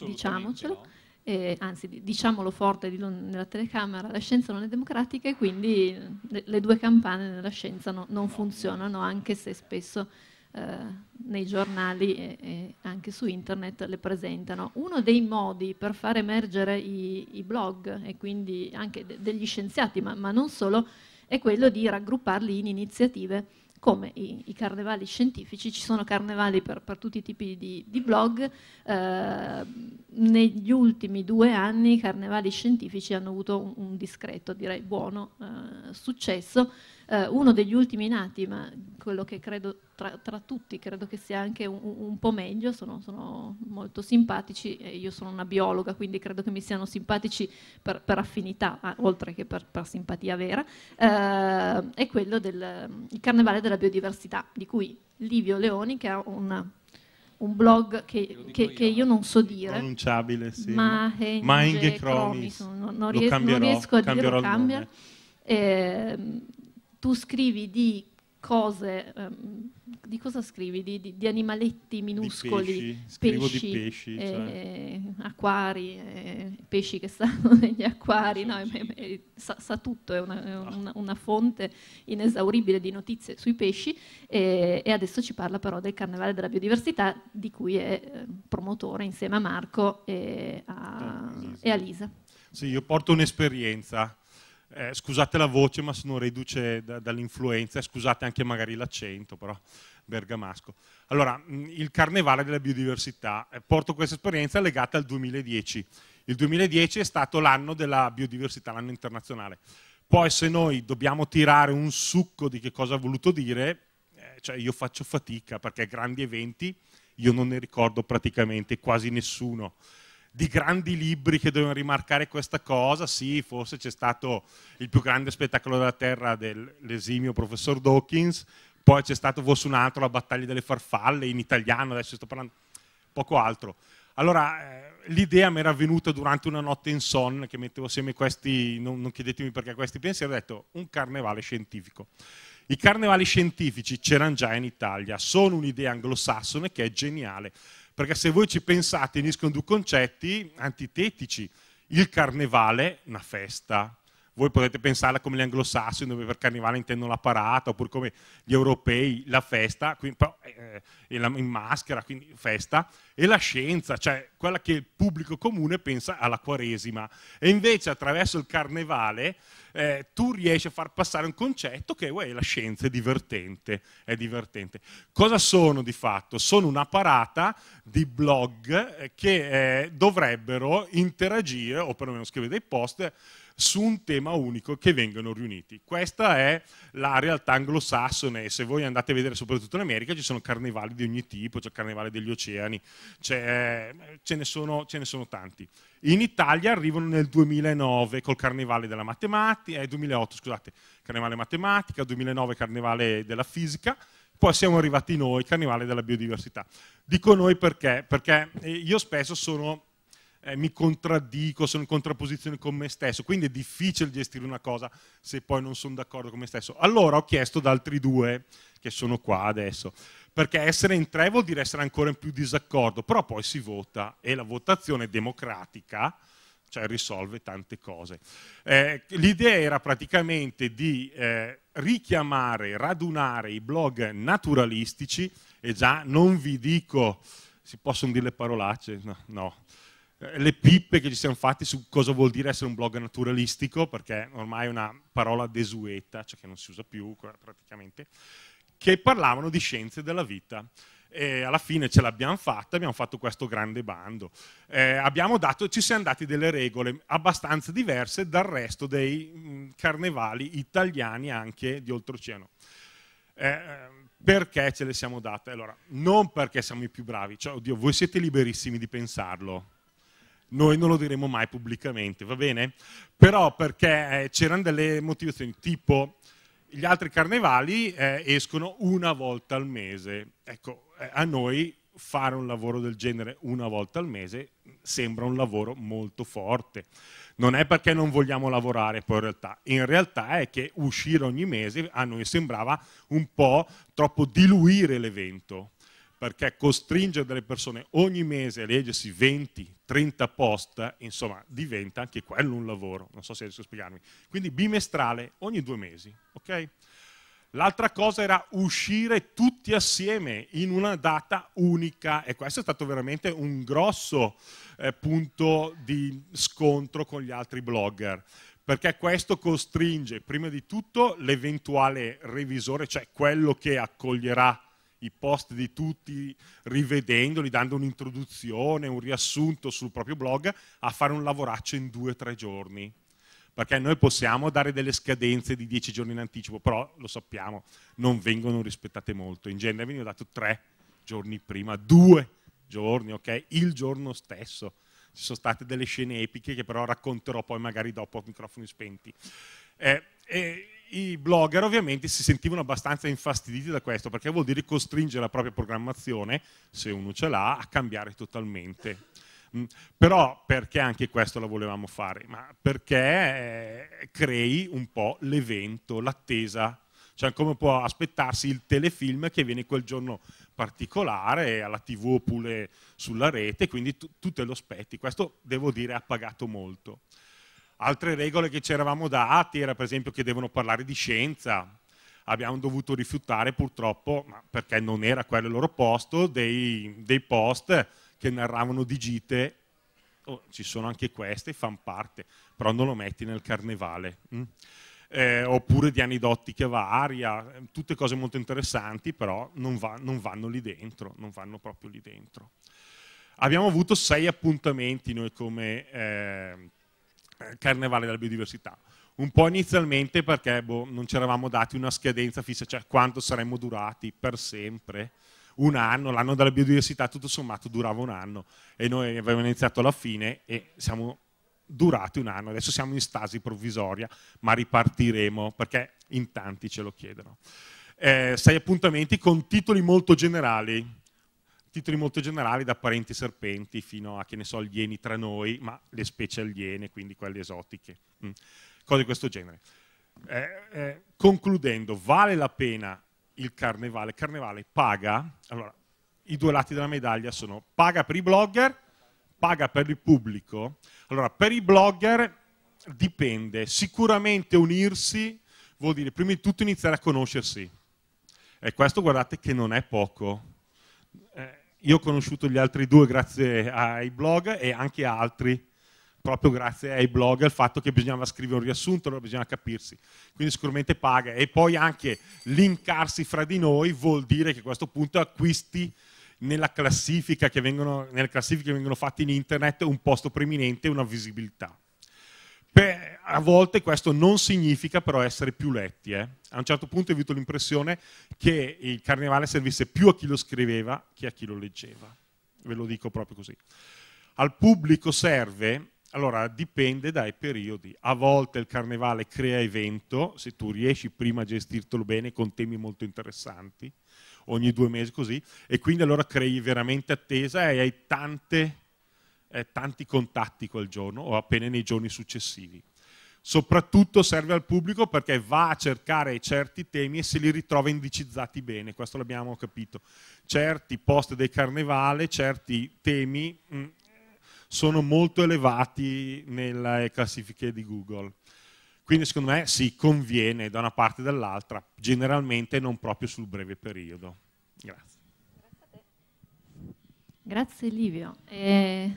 diciamocelo. No eh, anzi diciamolo forte di non, nella telecamera, la scienza non è democratica e quindi le, le due campane nella scienza no, non funzionano, anche se spesso eh, nei giornali e, e, anche su internet le presentano. Uno dei modi per far emergere i, i blog e quindi anche de, degli scienziati, ma, ma non solo, è quello di raggrupparli in iniziative come i, i carnevali scientifici, ci sono carnevali per, per tutti i tipi di, di blog, eh, negli ultimi due anni i carnevali scientifici hanno avuto un, un discreto, direi buono eh, successo, eh, uno degli ultimi nati, ma quello che credo tra, tra tutti, credo che sia anche un, un po' meglio, sono, sono molto simpatici, eh, io sono una biologa, quindi credo che mi siano simpatici per, per affinità, ah, oltre che per, per simpatia vera, eh, è quello del Carnevale della Biodiversità, di cui Livio Leoni, che ha una un blog che, che, io, che, io, non so dire. Pronunciabile, sì. ma Mahenge Cromis. Cromis. Non, non, ries non, riesco a dirlo, cambia tu scrivi di cose, um, di cosa scrivi? Di, di, di animaletti minuscoli, pesci, pesci, pesci e, eh, cioè. acquari, e eh, pesci che stanno negli acquari, no, e, e, eh, sa, sa, tutto, è una, ah. una, una, fonte inesauribile di notizie sui pesci e, adesso ci parla però del Carnevale della Biodiversità di cui è ehm, promotore insieme a Marco e a, ah, a Lisa. Sì, io porto un'esperienza eh, scusate la voce ma sono reduce da, dall'influenza, eh, scusate anche magari l'accento però bergamasco. Allora, mm, il Carnevale della Biodiversità, eh, porto questa esperienza legata al 2010. Il 2010 è stato l'anno della biodiversità, l'anno internazionale. Poi se noi dobbiamo tirare un succo di che cosa ha voluto dire, eh, cioè io faccio fatica perché grandi eventi io non ne ricordo praticamente quasi nessuno di grandi libri che dovevano rimarcare questa cosa, sì, forse c'è stato il più grande spettacolo della Terra dell'esimio professor Dawkins, poi c'è stato forse un altro, la battaglia delle farfalle, in italiano, adesso sto parlando poco altro. Allora, eh, l'idea mi era venuta durante una notte insonne che mettevo assieme questi, non, non chiedetemi perché questi pensieri, ho detto un carnevale scientifico. I carnevali scientifici c'erano già in Italia, sono un'idea anglosassone che è geniale perché se voi ci pensate, uniscono due concetti antitetici. Il carnevale, una festa, voi potete pensarla come gli anglosassoni dove per carnevale intendono la parata oppure come gli europei la festa quindi, eh, in maschera quindi festa e la scienza cioè quella che il pubblico comune pensa alla quaresima e invece attraverso il carnevale eh, tu riesci a far passare un concetto che uè, la scienza è divertente è divertente cosa sono di fatto sono una parata di blog eh, che eh, dovrebbero interagire o perlomeno scrivere dei post su un tema unico che vengono riuniti. Questa è la realtà anglosassone e se voi andate a vedere soprattutto in America ci sono carnevali di ogni tipo, c'è il carnevale degli oceani, ce ne, sono, ce ne sono tanti. In Italia arrivano nel 2009 col carnevale della matematica, eh, 2008 scusate, carnevale matematica, 2009 carnevale della fisica, poi siamo arrivati noi, carnevale della biodiversità. Dico noi perché? Perché eh, io spesso sono eh, mi contraddico, sono in contrapposizione con me stesso, quindi è difficile gestire una cosa se poi non sono d'accordo con me stesso. Allora ho chiesto ad altri due che sono qua adesso, perché essere in tre vuol dire essere ancora in più disaccordo, però poi si vota e la votazione è democratica, cioè risolve tante cose. Eh, l'idea era praticamente di eh, richiamare, radunare i blog naturalistici e già non vi dico, si possono dire le parolacce? No, no. Eh, le pippe che ci siamo fatti su cosa vuol dire essere un blog naturalistico, perché ormai è una parola desueta, cioè che non si usa più praticamente, che parlavano di scienze della vita. E alla fine ce l'abbiamo fatta, abbiamo fatto questo grande bando. Eh, dato, ci siamo dati delle regole abbastanza diverse dal resto dei mh, mm, carnevali italiani anche di oltreoceano. Eh, perché ce le siamo date? Allora, non perché siamo i più bravi, cioè, oddio, voi siete liberissimi di pensarlo, noi non lo diremo mai pubblicamente, va bene? Però perché eh, c'erano delle motivazioni tipo gli altri carnevali eh, escono una volta al mese. Ecco, eh, a noi fare un lavoro del genere una volta al mese sembra un lavoro molto forte. Non è perché non vogliamo lavorare poi in realtà, in realtà è che uscire ogni mese a noi sembrava un po' troppo diluire l'evento perché costringere delle persone ogni mese a leggersi 20, 30 post, insomma, diventa anche quello un lavoro, non so se riesco a spiegarmi. Quindi bimestrale ogni due mesi, ok? L'altra cosa era uscire tutti assieme in una data unica e questo è stato veramente un grosso eh, punto di scontro con gli altri blogger perché questo costringe prima di tutto l'eventuale revisore, cioè quello che accoglierà i post di tutti, rivedendoli, dando un'introduzione, un riassunto sul proprio blog, a fare un lavoraccio in due o tre giorni. Perché noi possiamo dare delle scadenze di dieci giorni in anticipo, però lo sappiamo, non vengono rispettate molto. In genere veniva dato tre giorni prima, due giorni, ok? Il giorno stesso. Ci sono state delle scene epiche che però racconterò poi magari dopo a microfoni spenti. Eh, eh, i blogger ovviamente si sentivano abbastanza infastiditi da questo, perché vuol dire costringere la propria programmazione, se uno ce l'ha, a cambiare totalmente. Mm, però perché anche questo la volevamo fare? Ma perché eh, crei un po' l'evento, l'attesa, cioè come può aspettarsi il telefilm che viene quel giorno particolare alla tv oppure sulla rete, quindi tu, tu te lo aspetti, questo devo dire ha pagato molto. Altre regole che ci eravamo dati era per esempio che devono parlare di scienza, abbiamo dovuto rifiutare purtroppo, perché non era quello il loro posto, dei, dei post che narravano di gite, oh, ci sono anche queste, fan parte, però non lo metti nel carnevale. Hm? Eh, oppure di anidotti anidottica varia, tutte cose molto interessanti, però non, va, non vanno lì dentro, non vanno proprio lì dentro. Abbiamo avuto sei appuntamenti noi come... Eh, Carnevale della Biodiversità. Un po' inizialmente perché boh, non ci eravamo dati una scadenza fissa, cioè quanto saremmo durati per sempre, un anno, l'anno della biodiversità tutto sommato durava un anno e noi avevamo iniziato alla fine e siamo durati un anno, adesso siamo in stasi provvisoria, ma ripartiremo perché in tanti ce lo chiedono. Eh, sei appuntamenti con titoli molto generali, titoli molto generali da parenti serpenti fino a, che ne so, alieni tra noi, ma le specie aliene, quindi quelle esotiche, mm. cose di questo genere. Eh, eh, concludendo, vale la pena il carnevale? Il carnevale paga, allora, i due lati della medaglia sono paga per i blogger, paga per il pubblico. Allora, per i blogger dipende, sicuramente unirsi vuol dire prima di tutto iniziare a conoscersi. E questo guardate che non è poco. Eh, io ho conosciuto gli altri due grazie ai blog e anche altri, proprio grazie ai blog, al fatto che bisognava scrivere un riassunto, allora bisogna capirsi. Quindi sicuramente paga. E poi anche linkarsi fra di noi vuol dire che a questo punto acquisti nella classifica che vengono, nelle classifiche che vengono fatte in internet un posto preminente e una visibilità. Per, a volte questo non significa però essere più letti. Eh. A un certo punto ho avuto l'impressione che il carnevale servisse più a chi lo scriveva che a chi lo leggeva. Ve lo dico proprio così. Al pubblico serve, allora dipende dai periodi. A volte il carnevale crea evento, se tu riesci prima a gestirtelo bene con temi molto interessanti, ogni due mesi così, e quindi allora crei veramente attesa e hai tante, eh, tanti contatti quel giorno o appena nei giorni successivi soprattutto serve al pubblico perché va a cercare certi temi e se li ritrova indicizzati bene, questo l'abbiamo capito. Certi post del carnevale, certi temi mh, mm, sono molto elevati nelle eh, classifiche di Google. Quindi secondo me si conviene da una parte e dall'altra, generalmente non proprio sul breve periodo. Grazie. Grazie Livio. Eh,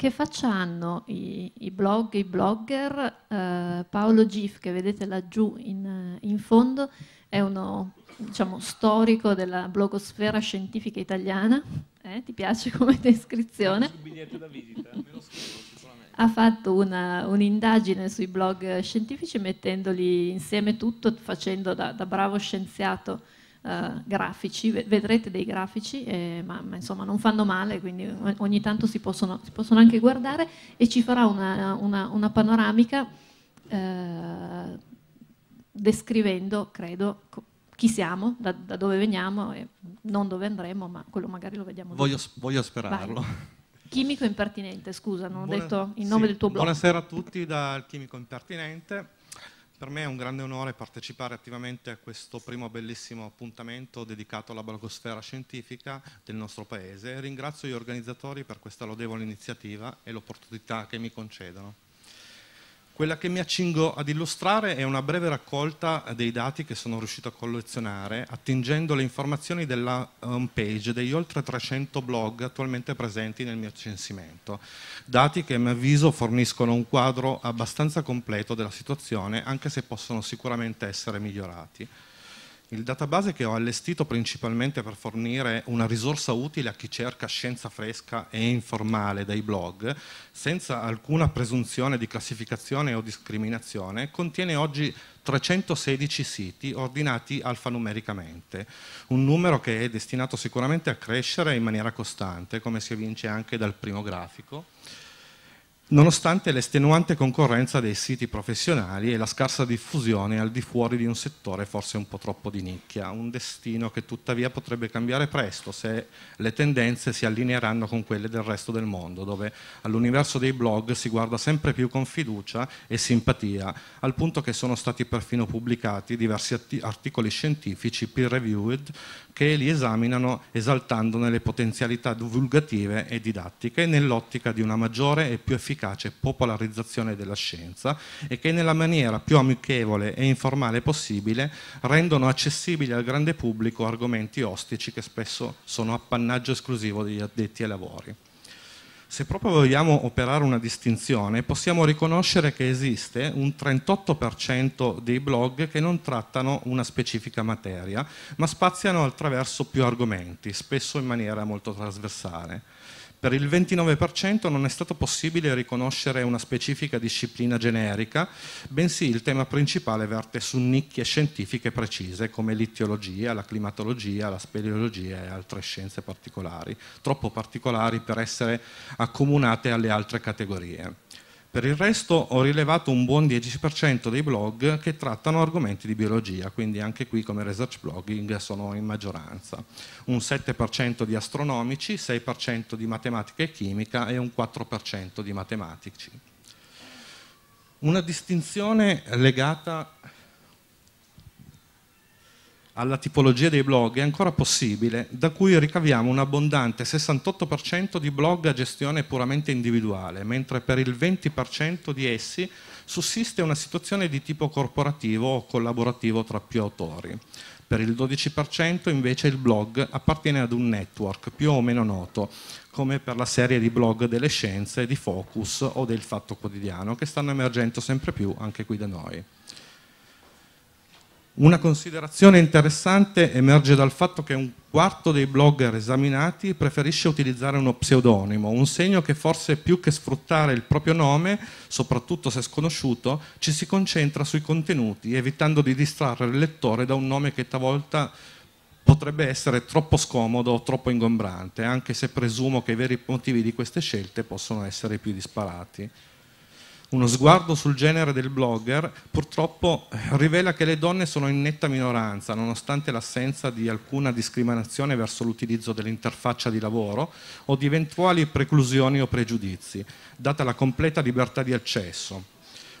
che faccia hanno i, i blog, i blogger? Eh, Paolo Gif, che vedete laggiù in, in fondo, è uno diciamo, storico della blogosfera scientifica italiana. Eh, ti piace come descrizione? Visita, ha fatto una, un'indagine sui blog scientifici mettendoli insieme tutto, facendo da, da bravo scienziato eh, grafici, vedrete dei grafici, eh, ma, ma, insomma non fanno male, quindi ogni tanto si possono, si possono anche guardare e ci farà una, una, una panoramica eh, descrivendo, credo, chi siamo, da, da, dove veniamo e non dove andremo, ma quello magari lo vediamo. Voglio, voglio sperarlo. Vai. Chimico impertinente, scusa, non ho Buona, detto il nome sì, del tuo blog. Buonasera a tutti dal Chimico impertinente. Per me è un grande onore partecipare attivamente a questo primo bellissimo appuntamento dedicato alla blogosfera scientifica del nostro Paese. Ringrazio gli organizzatori per questa lodevole iniziativa e l'opportunità che mi concedono. Quella che mi accingo ad illustrare è una breve raccolta dei dati che sono riuscito a collezionare attingendo le informazioni della eh, homepage degli oltre 300 blog attualmente presenti nel mio censimento. Dati che a mio avviso forniscono un quadro abbastanza completo della situazione anche se possono sicuramente essere migliorati. Il database che ho allestito principalmente per fornire una risorsa utile a chi cerca scienza fresca e informale dai blog, senza alcuna presunzione di classificazione o discriminazione, contiene oggi 316 siti ordinati alfanumericamente, un numero che è destinato sicuramente a crescere in maniera costante, come si evince anche dal primo grafico nonostante l'estenuante concorrenza dei siti professionali e la scarsa diffusione al di fuori di un settore forse un po' troppo di nicchia, un destino che tuttavia potrebbe cambiare presto se le tendenze si allineeranno con quelle del resto del mondo, dove all'universo dei blog si guarda sempre più con fiducia e simpatia, al punto che sono stati perfino pubblicati diversi articoli scientifici peer reviewed che li esaminano esaltandone le potenzialità divulgative e didattiche nell'ottica di una maggiore e più efficace efficace popolarizzazione della scienza e che nella maniera più amichevole e informale possibile rendono accessibili al grande pubblico argomenti ostici che spesso sono appannaggio esclusivo degli addetti ai lavori. Se proprio vogliamo operare una distinzione, possiamo riconoscere che esiste un 38% dei blog che non trattano una specifica materia, ma spaziano attraverso più argomenti, spesso in maniera molto trasversale. Per il 29% non è stato possibile riconoscere una specifica disciplina generica, bensì il tema principale verte su nicchie scientifiche precise come l'ittiologia, la climatologia, la speleologia e altre scienze particolari, troppo particolari per essere accomunate alle altre categorie. Per il resto ho rilevato un buon 10% dei blog che trattano argomenti di biologia, quindi anche qui come research blogging sono in maggioranza. Un 7% di astronomici, 6% di matematica e chimica e un 4% di matematici. Una distinzione legata alla tipologia dei blog è ancora possibile, da cui ricaviamo un abbondante 68% di blog a gestione puramente individuale, mentre per il 20% di essi sussiste una situazione di tipo corporativo o collaborativo tra più autori. Per il 12% invece il blog appartiene ad un network più o meno noto, come per la serie di blog delle scienze, di Focus o del Fatto Quotidiano, che stanno emergendo sempre più anche qui da noi. Una considerazione interessante emerge dal fatto che un quarto dei blogger esaminati preferisce utilizzare uno pseudonimo, un segno che forse più che sfruttare il proprio nome, soprattutto se sconosciuto, ci si concentra sui contenuti, evitando di distrarre il lettore da un nome che talvolta potrebbe essere troppo scomodo o troppo ingombrante, anche se presumo che i veri motivi di queste scelte possono essere i più disparati uno sguardo sul genere del blogger purtroppo rivela che le donne sono in netta minoranza, nonostante l'assenza di alcuna discriminazione verso l'utilizzo dell'interfaccia di lavoro o di eventuali preclusioni o pregiudizi, data la completa libertà di accesso.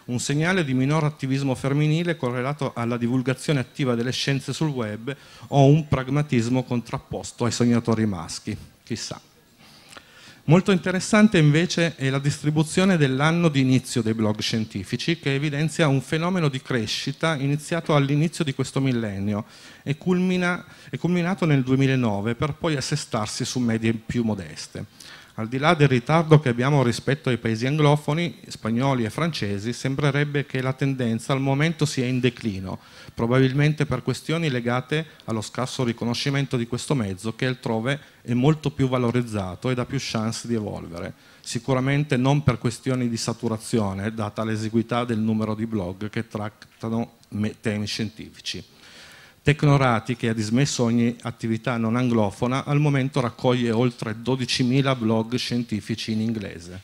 Un segnale di minor attivismo femminile correlato alla divulgazione attiva delle scienze sul web o un pragmatismo contrapposto ai sognatori maschi. Chissà. Molto interessante invece è la distribuzione dell'anno di inizio dei blog scientifici che evidenzia un fenomeno di crescita iniziato all'inizio di questo millennio e culmina, è culminato nel 2009 per poi assestarsi su medie più modeste. Al di là del ritardo che abbiamo rispetto ai paesi anglofoni, spagnoli e francesi, sembrerebbe che la tendenza al momento sia in declino, probabilmente per questioni legate allo scarso riconoscimento di questo mezzo che altrove è molto più valorizzato ed ha più chance di evolvere. Sicuramente non per questioni di saturazione, data l'esiguità del numero di blog che trattano temi scientifici. Tecnorati, che ha dismesso ogni attività non anglofona, al momento raccoglie oltre 12.000 blog scientifici in inglese,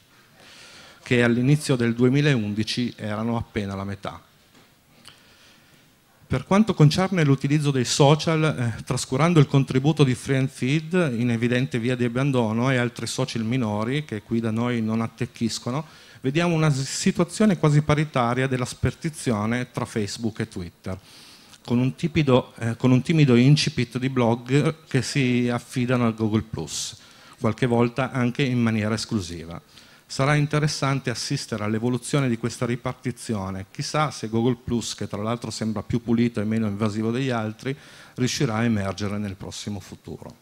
che all'inizio del 2011 erano appena la metà. Per quanto concerne l'utilizzo dei social, eh, trascurando il contributo di Feed in evidente via di abbandono, e altri social minori che qui da noi non attecchiscono, vediamo una situazione quasi paritaria della spertizione tra Facebook e Twitter con un, tipido, eh, con un timido incipit di blog che si affidano al Google Plus, qualche volta anche in maniera esclusiva. Sarà interessante assistere all'evoluzione di questa ripartizione. Chissà se Google Plus, che tra l'altro sembra più pulito e meno invasivo degli altri, riuscirà a emergere nel prossimo futuro.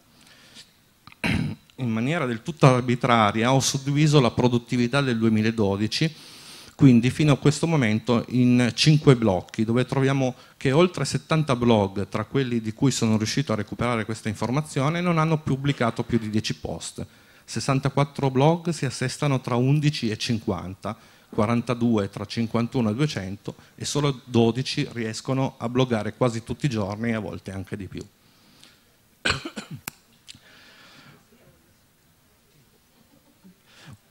In maniera del tutto arbitraria ho suddiviso la produttività del 2012 quindi fino a questo momento in 5 blocchi dove troviamo che oltre 70 blog tra quelli di cui sono riuscito a recuperare questa informazione non hanno pubblicato più di 10 post 64 blog si assestano tra 11 e 50 42 tra 51 e 200 e solo 12 riescono a bloggare quasi tutti i giorni e a volte anche di più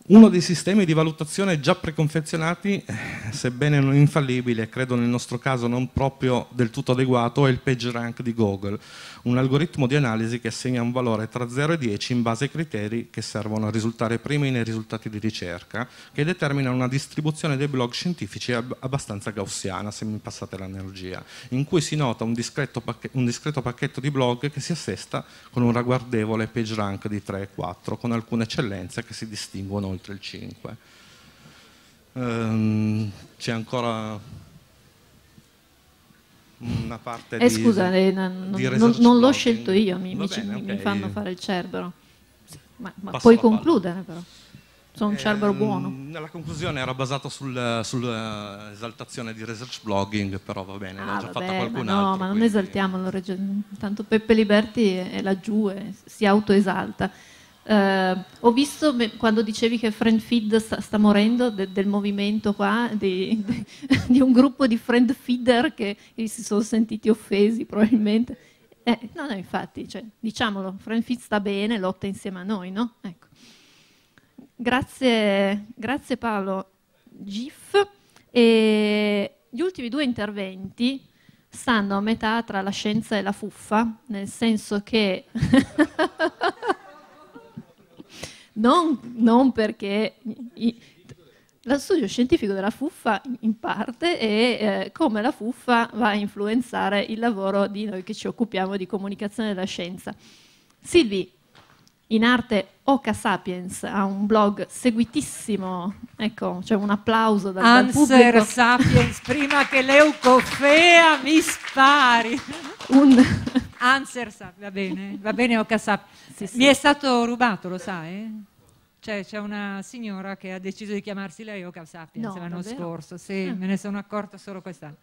Uno dei sistemi di valutazione già preconfezionati, eh, sebbene non infallibile, credo nel nostro caso non proprio del tutto adeguato, è il PageRank di Google un algoritmo di analisi che assegna un valore tra 0 e 10 in base ai criteri che servono a risultare primi nei risultati di ricerca, che determina una distribuzione dei blog scientifici abbastanza gaussiana, se mi passate l'analogia, in cui si nota un discreto, un discreto pacchetto di blog che si assesta con un ragguardevole page rank di 3 e 4, con alcune eccellenze che si distinguono oltre il 5. Um, ehm, c'è ancora una parte eh, di, scusa, di, eh, non, di non, non l'ho scelto io, mi, mi, bene, mi, okay. mi, fanno fare il Cerbero. Ma, ma puoi concludere palla. però. Sono un cerbero eh, buono. La conclusione era basata sull'esaltazione sul, uh, di research blogging, però va bene, ah, l'ha già fatta qualcun altro. No, ma non quindi... esaltiamolo, tanto Peppe Liberti è, è laggiù e si autoesalta. Uh, ho visto me, quando dicevi che Friend Feed sta, sta morendo de, del movimento qua, di, de, di, un gruppo di friend feeder che, che si sono sentiti offesi probabilmente. Eh, no, no, infatti, cioè, diciamolo, Friend Feed sta bene, lotta insieme a noi, no? Ecco. Grazie, grazie Paolo. GIF. E gli ultimi due interventi stanno a metà tra la scienza e la fuffa, nel senso che... non, non perché... I, lo studio scientifico della fuffa in parte e eh, come la fuffa va a influenzare il lavoro di noi che ci occupiamo di comunicazione della scienza. Silvi, in arte Oca Sapiens, ha un blog seguitissimo, ecco, c'è cioè un applauso dal, dal pubblico. Sapiens, prima che Leucofea mi spari. un, Answers, va bene, va bene Okasap. Sì, sì. Mi è stato rubato, lo sai? Eh? Cioè, c'è una signora che ha deciso di chiamarsi lei Oka Sapiens no, l'anno scorso, sì, ah. me ne sono accorta solo quest'anno.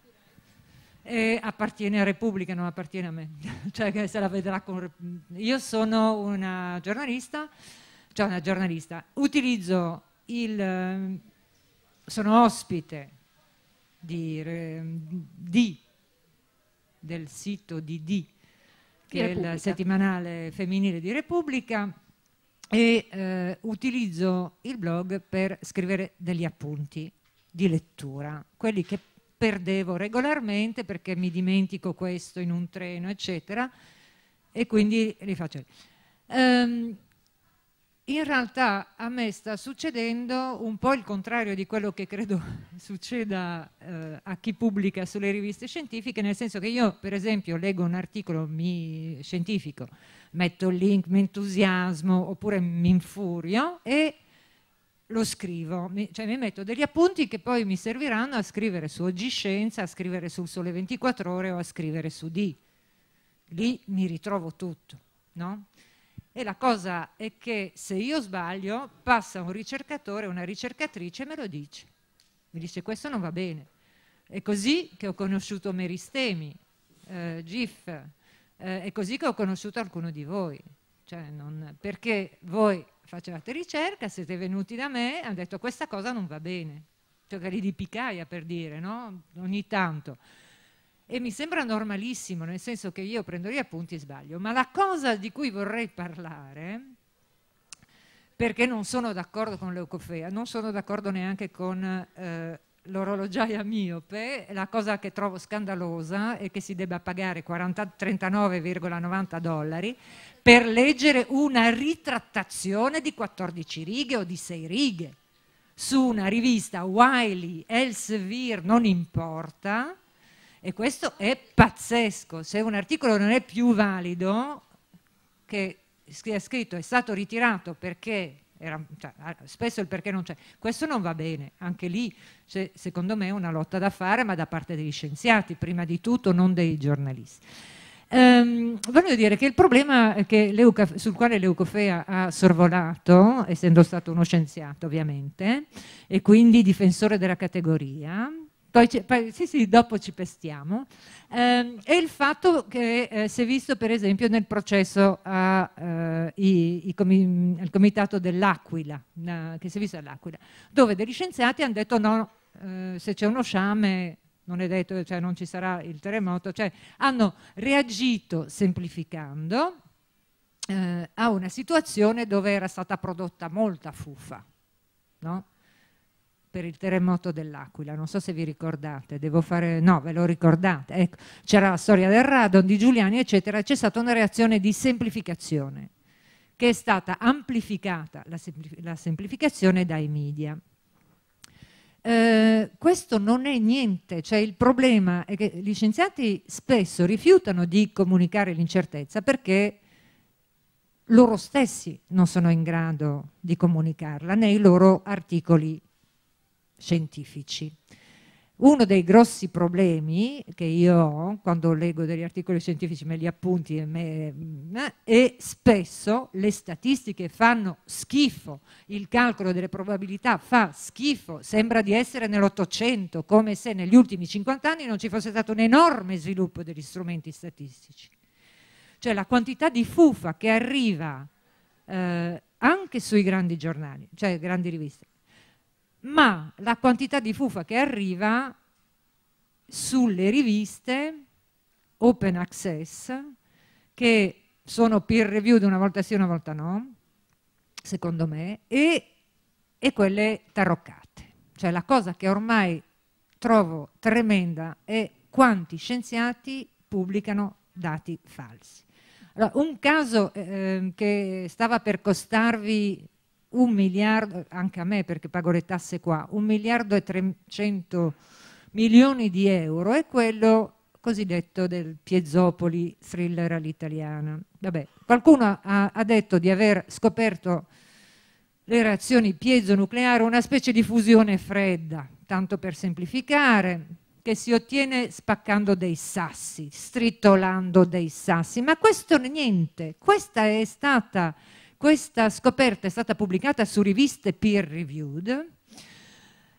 E appartiene a Repubblica, non appartiene a me. cioè, che se la vedrà con... Io sono una giornalista, cioè una giornalista, utilizzo il... sono ospite di, di del sito di D che è il settimanale femminile di Repubblica, e eh, utilizzo il blog per scrivere degli appunti di lettura, quelli che perdevo regolarmente perché mi dimentico questo in un treno, eccetera, e quindi li faccio. Um, in realtà a me sta succedendo un po' il contrario di quello che credo succeda eh, a chi pubblica sulle riviste scientifiche, nel senso che io per esempio leggo un articolo mi, scientifico, metto il link, mi entusiasmo oppure mi infurio e lo scrivo, mi, cioè mi metto degli appunti che poi mi serviranno a scrivere su Oggi Scienza, a scrivere sul Sole 24 Ore o a scrivere su D. Lì mi ritrovo tutto, no? E la cosa è che se io sbaglio passa un ricercatore, una ricercatrice e me lo dice. Mi dice questo non va bene. È così che ho conosciuto Meristemi, eh, GIF, eh, è così che ho conosciuto alcuno di voi. Cioè non, perché voi facevate ricerca, siete venuti da me e hanno detto questa cosa non va bene. Cioè lì di Picaia per dire, no? Ogni tanto e mi sembra normalissimo, nel senso che io prendo gli appunti e sbaglio, ma la cosa di cui vorrei parlare, perché non sono d'accordo con l'Eucofea, non sono d'accordo neanche con eh, l'orologiaia miope, la cosa che trovo scandalosa è che si debba pagare 39,90 dollari per leggere una ritrattazione di 14 righe o di 6 righe su una rivista Wiley, Elsevier, non importa, e questo è pazzesco. Se un articolo non è più valido, che sia scritto è stato ritirato perché era, cioè, spesso il perché non c'è. Questo non va bene, anche lì c'è secondo me una lotta da fare, ma da parte degli scienziati, prima di tutto, non dei giornalisti. Ehm, voglio dire che il problema che sul quale Leucofea ha sorvolato, essendo stato uno scienziato ovviamente, e quindi difensore della categoria, poi, poi, sì, sì, dopo ci pestiamo, eh, e il fatto che eh, si è visto per esempio nel processo a, eh, al comitato dell'Aquila, che si è visto all'Aquila, dove degli scienziati hanno detto no, eh, se c'è uno sciame non è detto, cioè non ci sarà il terremoto, cioè hanno reagito semplificando eh, a una situazione dove era stata prodotta molta fuffa. No? per il terremoto dell'Aquila, non so se vi ricordate, devo fare, no, ve lo ricordate, ecco, c'era la storia del radon, di Giuliani, eccetera, c'è stata una reazione di semplificazione, che è stata amplificata, la, semplific la semplificazione, dai media. Eh, questo non è niente, cioè il problema è che gli scienziati spesso rifiutano di comunicare l'incertezza perché loro stessi non sono in grado di comunicarla nei loro articoli scientifici. Uno dei grossi problemi che io ho quando leggo degli articoli scientifici, me li appunti, e me, eh, è spesso le statistiche fanno schifo, il calcolo delle probabilità fa schifo, sembra di essere nell'Ottocento, come se negli ultimi 50 anni non ci fosse stato un enorme sviluppo degli strumenti statistici. Cioè la quantità di fufa che arriva eh, anche sui grandi giornali, cioè grandi riviste, ma la quantità di fufa che arriva sulle riviste open access, che sono peer reviewed una volta sì, una volta no, secondo me, e, e quelle taroccate. Cioè la cosa che ormai trovo tremenda è quanti scienziati pubblicano dati falsi. Allora, un caso eh, ehm, che stava per costarvi un miliardo, anche a me perché pago le tasse qua, un miliardo e 300 milioni di euro è quello cosiddetto del Piazzopoli thriller all'italiana. Vabbè, qualcuno ha, ha, detto di aver scoperto le reazioni piezonucleare, una specie di fusione fredda, tanto per semplificare, che si ottiene spaccando dei sassi, stritolando dei sassi, ma questo niente, questa è stata questa scoperta è stata pubblicata su riviste peer reviewed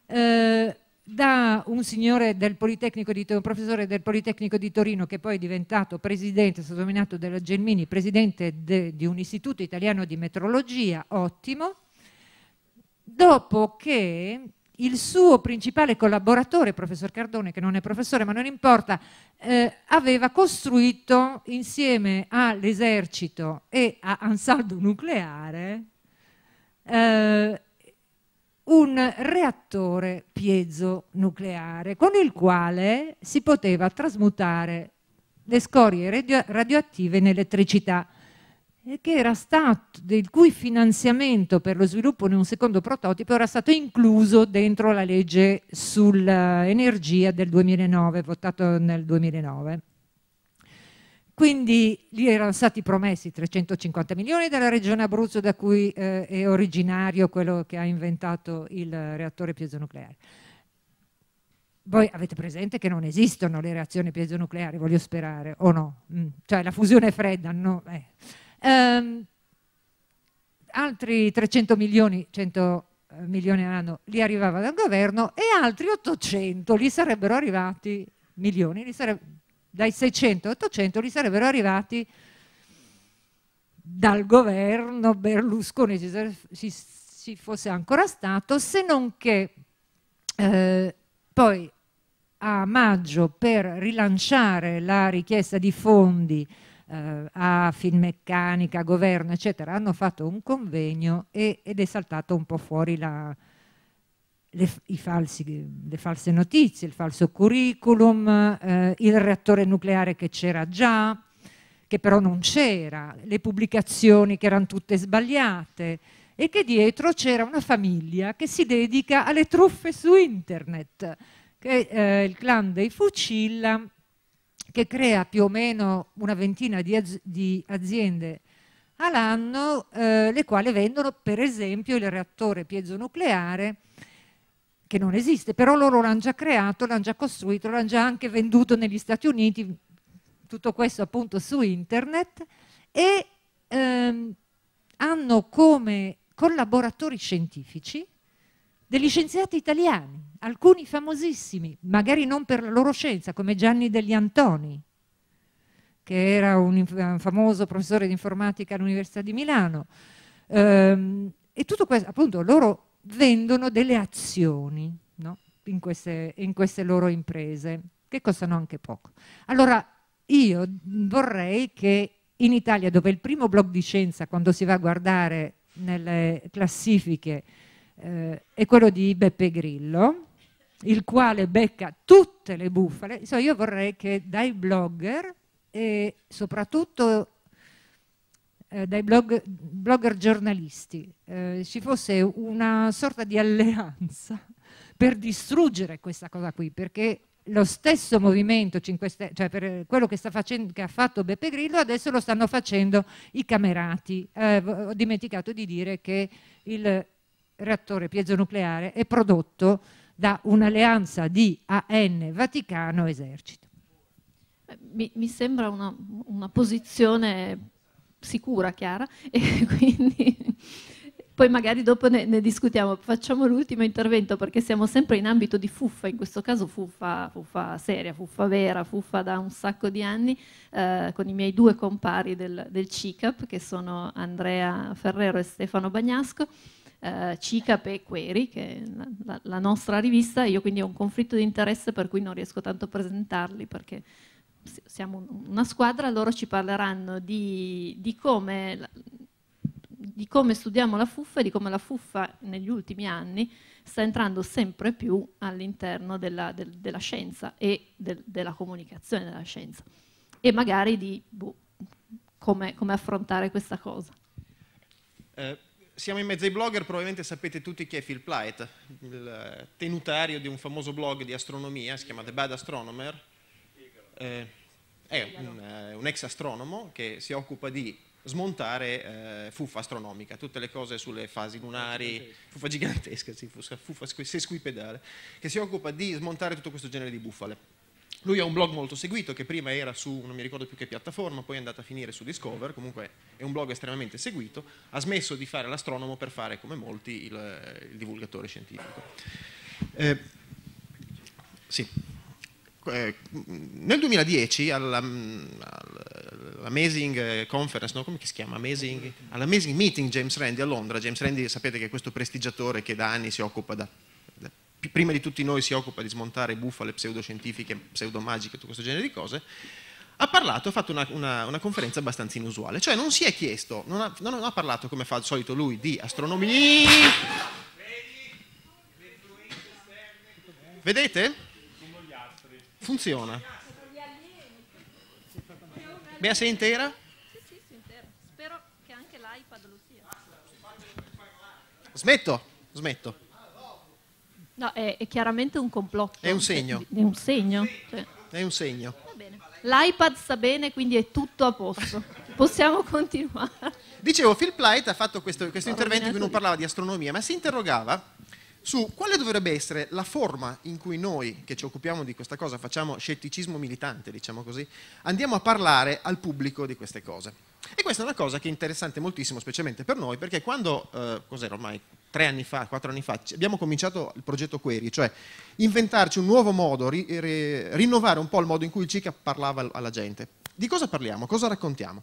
eh, da un signore del Politecnico di Torino, un professore del Politecnico di Torino che poi è diventato presidente, è stato nominato della Gelmini, presidente de, di un istituto italiano di metrologia, ottimo, dopo che il suo principale collaboratore, professor Cardone, che non è professore ma non importa, eh, aveva costruito insieme all'esercito e a Ansaldo Nucleare eh, un reattore piezo nucleare con il quale si poteva trasmutare le scorie radio radioattive in elettricità stato, del cui finanziamento per lo sviluppo di un secondo prototipo era stato incluso dentro la legge sull'energia del 2009, votato nel 2009. Quindi lì erano stati promessi 350 milioni dalla regione Abruzzo da cui eh, è originario quello che ha inventato il reattore piezonucleare. Voi avete presente che non esistono le reazioni piezonucleari, voglio sperare, o no? Mm. Cioè la fusione fredda, no? Eh. Um, altri 300 milioni, 100 eh, milioni all'anno, li arrivava dal governo e altri 800 li sarebbero arrivati, milioni, sareb dai 600 ai 800 li sarebbero arrivati dal governo Berlusconi, ci, ci fosse ancora stato, se non che eh, poi a maggio per rilanciare la richiesta di fondi eh, a Finmeccanica, governo, eccetera, hanno fatto un convegno e, ed è saltato un po' fuori la, le, falsi, le, false notizie, il falso curriculum, eh, il reattore nucleare che c'era già, che però non c'era, le pubblicazioni che erano tutte sbagliate e che dietro c'era una famiglia che si dedica alle truffe su internet, che è eh, il clan dei Fucilla, che crea più o meno una ventina di, az di aziende all'anno, eh, le quali vendono per esempio il reattore piezo nucleare, che non esiste, però loro l'hanno già creato, l'hanno già costruito, l'hanno già anche venduto negli Stati Uniti, tutto questo appunto su internet, e ehm, hanno come collaboratori scientifici degli scienziati italiani, alcuni famosissimi, magari non per la loro scienza, come Gianni degli Antoni, che era un, un famoso professore di informatica all'Università di Milano. Ehm, e tutto questo, appunto, loro vendono delle azioni no? in, queste, in queste loro imprese, che costano anche poco. Allora, io vorrei che in Italia, dove il primo blog di scienza, quando si va a guardare nelle classifiche, eh, è quello di Beppe Grillo, il quale becca tutte le bufale. Insomma, io vorrei che dai blogger e soprattutto eh, dai blog, blogger giornalisti eh, ci fosse una sorta di alleanza per distruggere questa cosa qui, perché lo stesso movimento 5 Stelle, cioè per quello che, facendo, che, ha fatto Beppe Grillo, adesso lo stanno facendo i camerati. Eh, ho dimenticato di dire che il reattore piezonucleare è prodotto da un'alleanza di AN, Vaticano, Esercito. Mi, mi sembra una, una, posizione sicura, chiara, e quindi poi magari dopo ne, ne discutiamo. Facciamo l'ultimo intervento perché siamo sempre in ambito di fuffa, in questo caso fuffa, fuffa seria, fuffa vera, fuffa da un sacco di anni, eh, con i miei due compari del, del CICAP, che sono Andrea Ferrero e Stefano Bagnasco. Eh, CICAP e Query, che è la, la, nostra rivista, io quindi ho un conflitto di interesse per cui non riesco tanto a presentarli perché siamo una squadra, loro ci parleranno di, di come di come studiamo la fuffa e di come la fuffa negli ultimi anni sta entrando sempre più all'interno della, del, della scienza e del, della comunicazione della scienza e magari di boh, come, come, affrontare questa cosa. Eh, siamo in mezzo ai blogger, probabilmente sapete tutti chi è Phil Plight, il tenutario di un famoso blog di astronomia, si chiama The Bad Astronomer, eh, è un, eh, un, ex astronomo che si occupa di smontare eh, fuffa astronomica, tutte le cose sulle fasi lunari, fuffa gigantesca, sì, fuffa sesquipedale, che si occupa di smontare tutto questo genere di bufale. Lui ha un blog molto seguito che prima era su non mi ricordo più che piattaforma, poi è andato a finire su Discover, comunque è un blog estremamente seguito, ha smesso di fare l'astronomo per fare come molti il, il divulgatore scientifico. Eh, sì. Eh, nel 2010 alla, mm, all'Amazing Conference, no? come si chiama? Amazing, all'Amazing Meeting James Randi a Londra, James Randi sapete che è questo prestigiatore che da anni si occupa da prima di tutti noi si occupa di smontare bufale pseudoscientifiche, pseudomagiche, tutto questo genere di cose, ha parlato, ha fatto una, una, una conferenza abbastanza inusuale, cioè non si è chiesto, non ha, non ha parlato come fa al solito lui di astronomia. Vedete? Funziona. Bea, sei intera? Sì, sì, sono intera. Spero che anche l'iPad lo sia. Smetto, smetto. No, è, è chiaramente un complotto. È un segno. È, un segno. Cioè. È un segno. L'iPad sta bene, quindi è tutto a posto. Possiamo continuare. Dicevo, Phil Plight ha fatto questo, questo intervento in cui non parlava di astronomia, ma si interrogava su quale dovrebbe essere la forma in cui noi, che ci occupiamo di questa cosa, facciamo scetticismo militante, diciamo così, andiamo a parlare al pubblico di queste cose. E questa è una cosa che è interessante moltissimo, specialmente per noi, perché quando, eh, cos'era ormai, tre anni fa, quattro anni fa, abbiamo cominciato il progetto Query, cioè inventarci un nuovo modo, ri, ri, rinnovare un po' il modo in cui il CICA parlava alla gente. Di cosa parliamo? Cosa raccontiamo?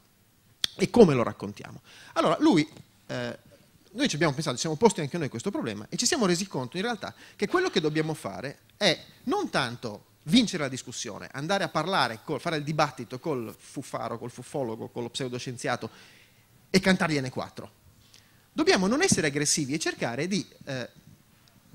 E come lo raccontiamo? Allora, lui, eh, noi ci abbiamo pensato, ci siamo posti anche noi questo problema e ci siamo resi conto in realtà che quello che dobbiamo fare è non tanto vincere la discussione, andare a parlare, col, fare il dibattito col fuffaro, col fuffologo, con lo pseudoscienziato e cantargliene quattro dobbiamo non essere aggressivi e cercare di eh,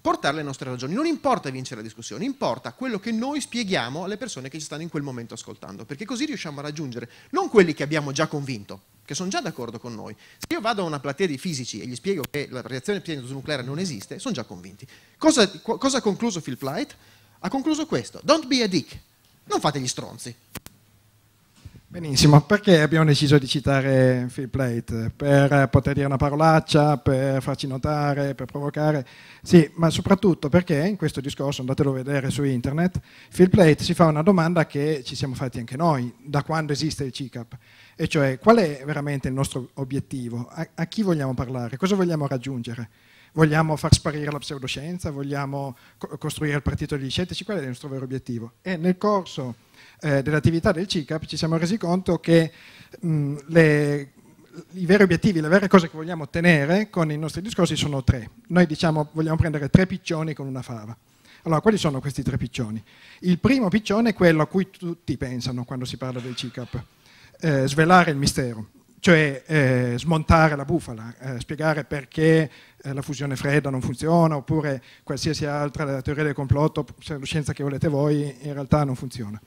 portare le nostre ragioni. Non importa vincere la discussione, importa quello che noi spieghiamo alle persone che ci stanno in quel momento ascoltando, perché così riusciamo a raggiungere non quelli che abbiamo già convinto, che sono già d'accordo con noi. Se io vado a una platea di fisici e gli spiego che la reazione nucleare non esiste, sono già convinti. Cosa, cosa ha concluso Phil Flight? Ha concluso questo, don't be a dick, non fate gli stronzi. Benissimo, perché abbiamo deciso di citare Phil Plate? Per poter dire una parolaccia, per farci notare, per provocare? Sì, ma soprattutto perché in questo discorso, andatelo a vedere su internet, Phil Plate si fa una domanda che ci siamo fatti anche noi da quando esiste il CICAP, e cioè qual è veramente il nostro obiettivo? A, a chi vogliamo parlare? Cosa vogliamo raggiungere? Vogliamo far sparire la pseudoscienza? Vogliamo co- costruire il partito degli scettici? Qual è il nostro vero obiettivo? E nel corso eh, dell'attività del CICAP ci siamo resi conto che mh, mm, le, i veri obiettivi, le vere cose che vogliamo ottenere con i nostri discorsi sono tre. Noi diciamo vogliamo prendere tre piccioni con una fava. Allora, quali sono questi tre piccioni? Il primo piccione è quello a cui tutti pensano quando si parla del CICAP, eh, svelare il mistero, cioè eh, smontare la bufala, eh, spiegare perché eh, la fusione fredda non funziona, oppure qualsiasi altra teoria del complotto, scienza che volete voi, in realtà non funziona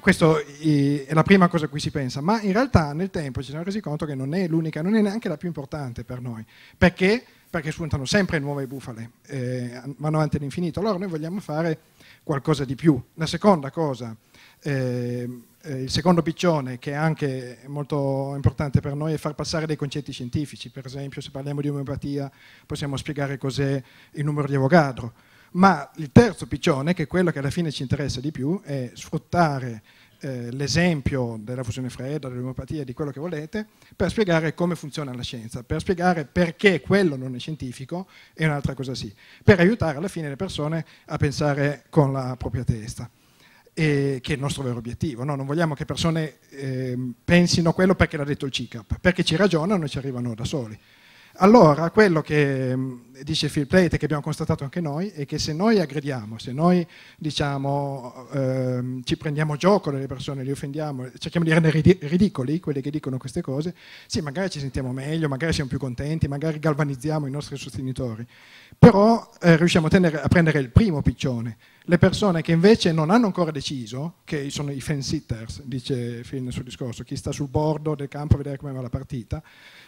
questa è la prima cosa a cui si pensa, ma in realtà nel tempo ci siamo resi conto che non è l'unica, non è neanche la più importante per noi, perché? Perché spuntano sempre nuove bufale, eh, vanno avanti all'infinito, allora noi vogliamo fare qualcosa di più. La seconda cosa, eh, eh il secondo piccione che è anche molto importante per noi è far passare dei concetti scientifici, per esempio se parliamo di omeopatia possiamo spiegare cos'è il numero di Avogadro, ma il terzo piccione, che è quello che alla fine ci interessa di più, è sfruttare eh, l'esempio della fusione fredda, dell'omeopatia, di quello che volete, per spiegare come funziona la scienza, per spiegare perché quello non è scientifico e un'altra cosa sì, per aiutare alla fine le persone a pensare con la propria testa. E che è il nostro vero obiettivo. No? Non vogliamo che persone eh, pensino quello perché l'ha detto il CICAP, perché ci ragionano e ci arrivano da soli. Allora, quello che ehm, dice Phil Plate, che abbiamo constatato anche noi, è che se noi aggrediamo, se noi diciamo, ehm, ci prendiamo gioco delle persone, li offendiamo, cerchiamo di rendere ridicoli quelli che dicono queste cose, sì, magari ci sentiamo meglio, magari siamo più contenti, magari galvanizziamo i nostri sostenitori, però eh, riusciamo a, tenere, a prendere il primo piccione. Le persone che invece non hanno ancora deciso, che sono i fan sitters, dice Phil nel suo discorso, chi sta sul bordo del campo a vedere come va la partita,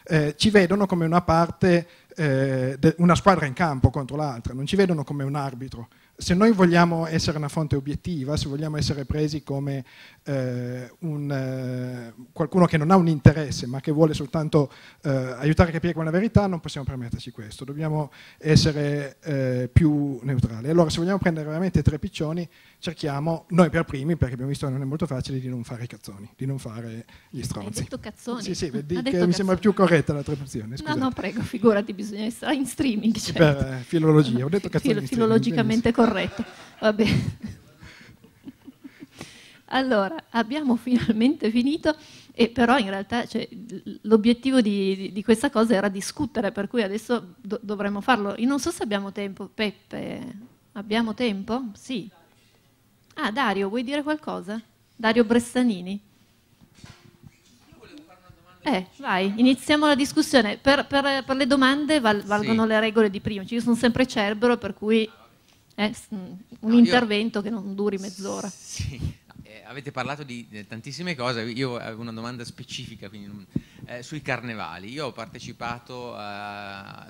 eh, ci vedono come una parte eh, de, una squadra in campo contro l'altra, non ci vedono come un arbitro. Se noi vogliamo essere una fonte obiettiva, se vogliamo essere presi come eh, un, eh, qualcuno che non ha un interesse ma che vuole soltanto eh, aiutare a capire qual è la verità, non possiamo permetterci questo, dobbiamo essere eh, più neutrali. Allora se vogliamo prendere veramente tre piccioni cerchiamo, noi per primi, perché abbiamo visto che non è molto facile, di non fare i cazzoni, di non fare gli stronzi. Hai detto cazzoni? Sì, sì, di, mi cazzoni. sembra più corretta la traduzione. No, no, prego, figurati, bisogna essere in streaming. Certo. Per filologia, ho detto cazzoni. Fil filologicamente corretto, va bene. Allora, abbiamo finalmente finito, e però in realtà cioè, l'obiettivo di, di, di, questa cosa era discutere, per cui adesso do, dovremmo farlo. Io non so se abbiamo tempo, Peppe, abbiamo tempo? Sì. Ah, Dario, vuoi dire qualcosa? Dario Bressanini. Eh, vai, iniziamo la discussione. Per, per, per le domande val, valgono sì. le regole di prima. Cioè, io sono sempre cerbero, per cui è eh, un no, intervento io... che non duri mezz'ora. Sì eh, avete parlato di eh, tantissime cose, io avevo una domanda specifica quindi, eh, sui carnevali. Io ho partecipato,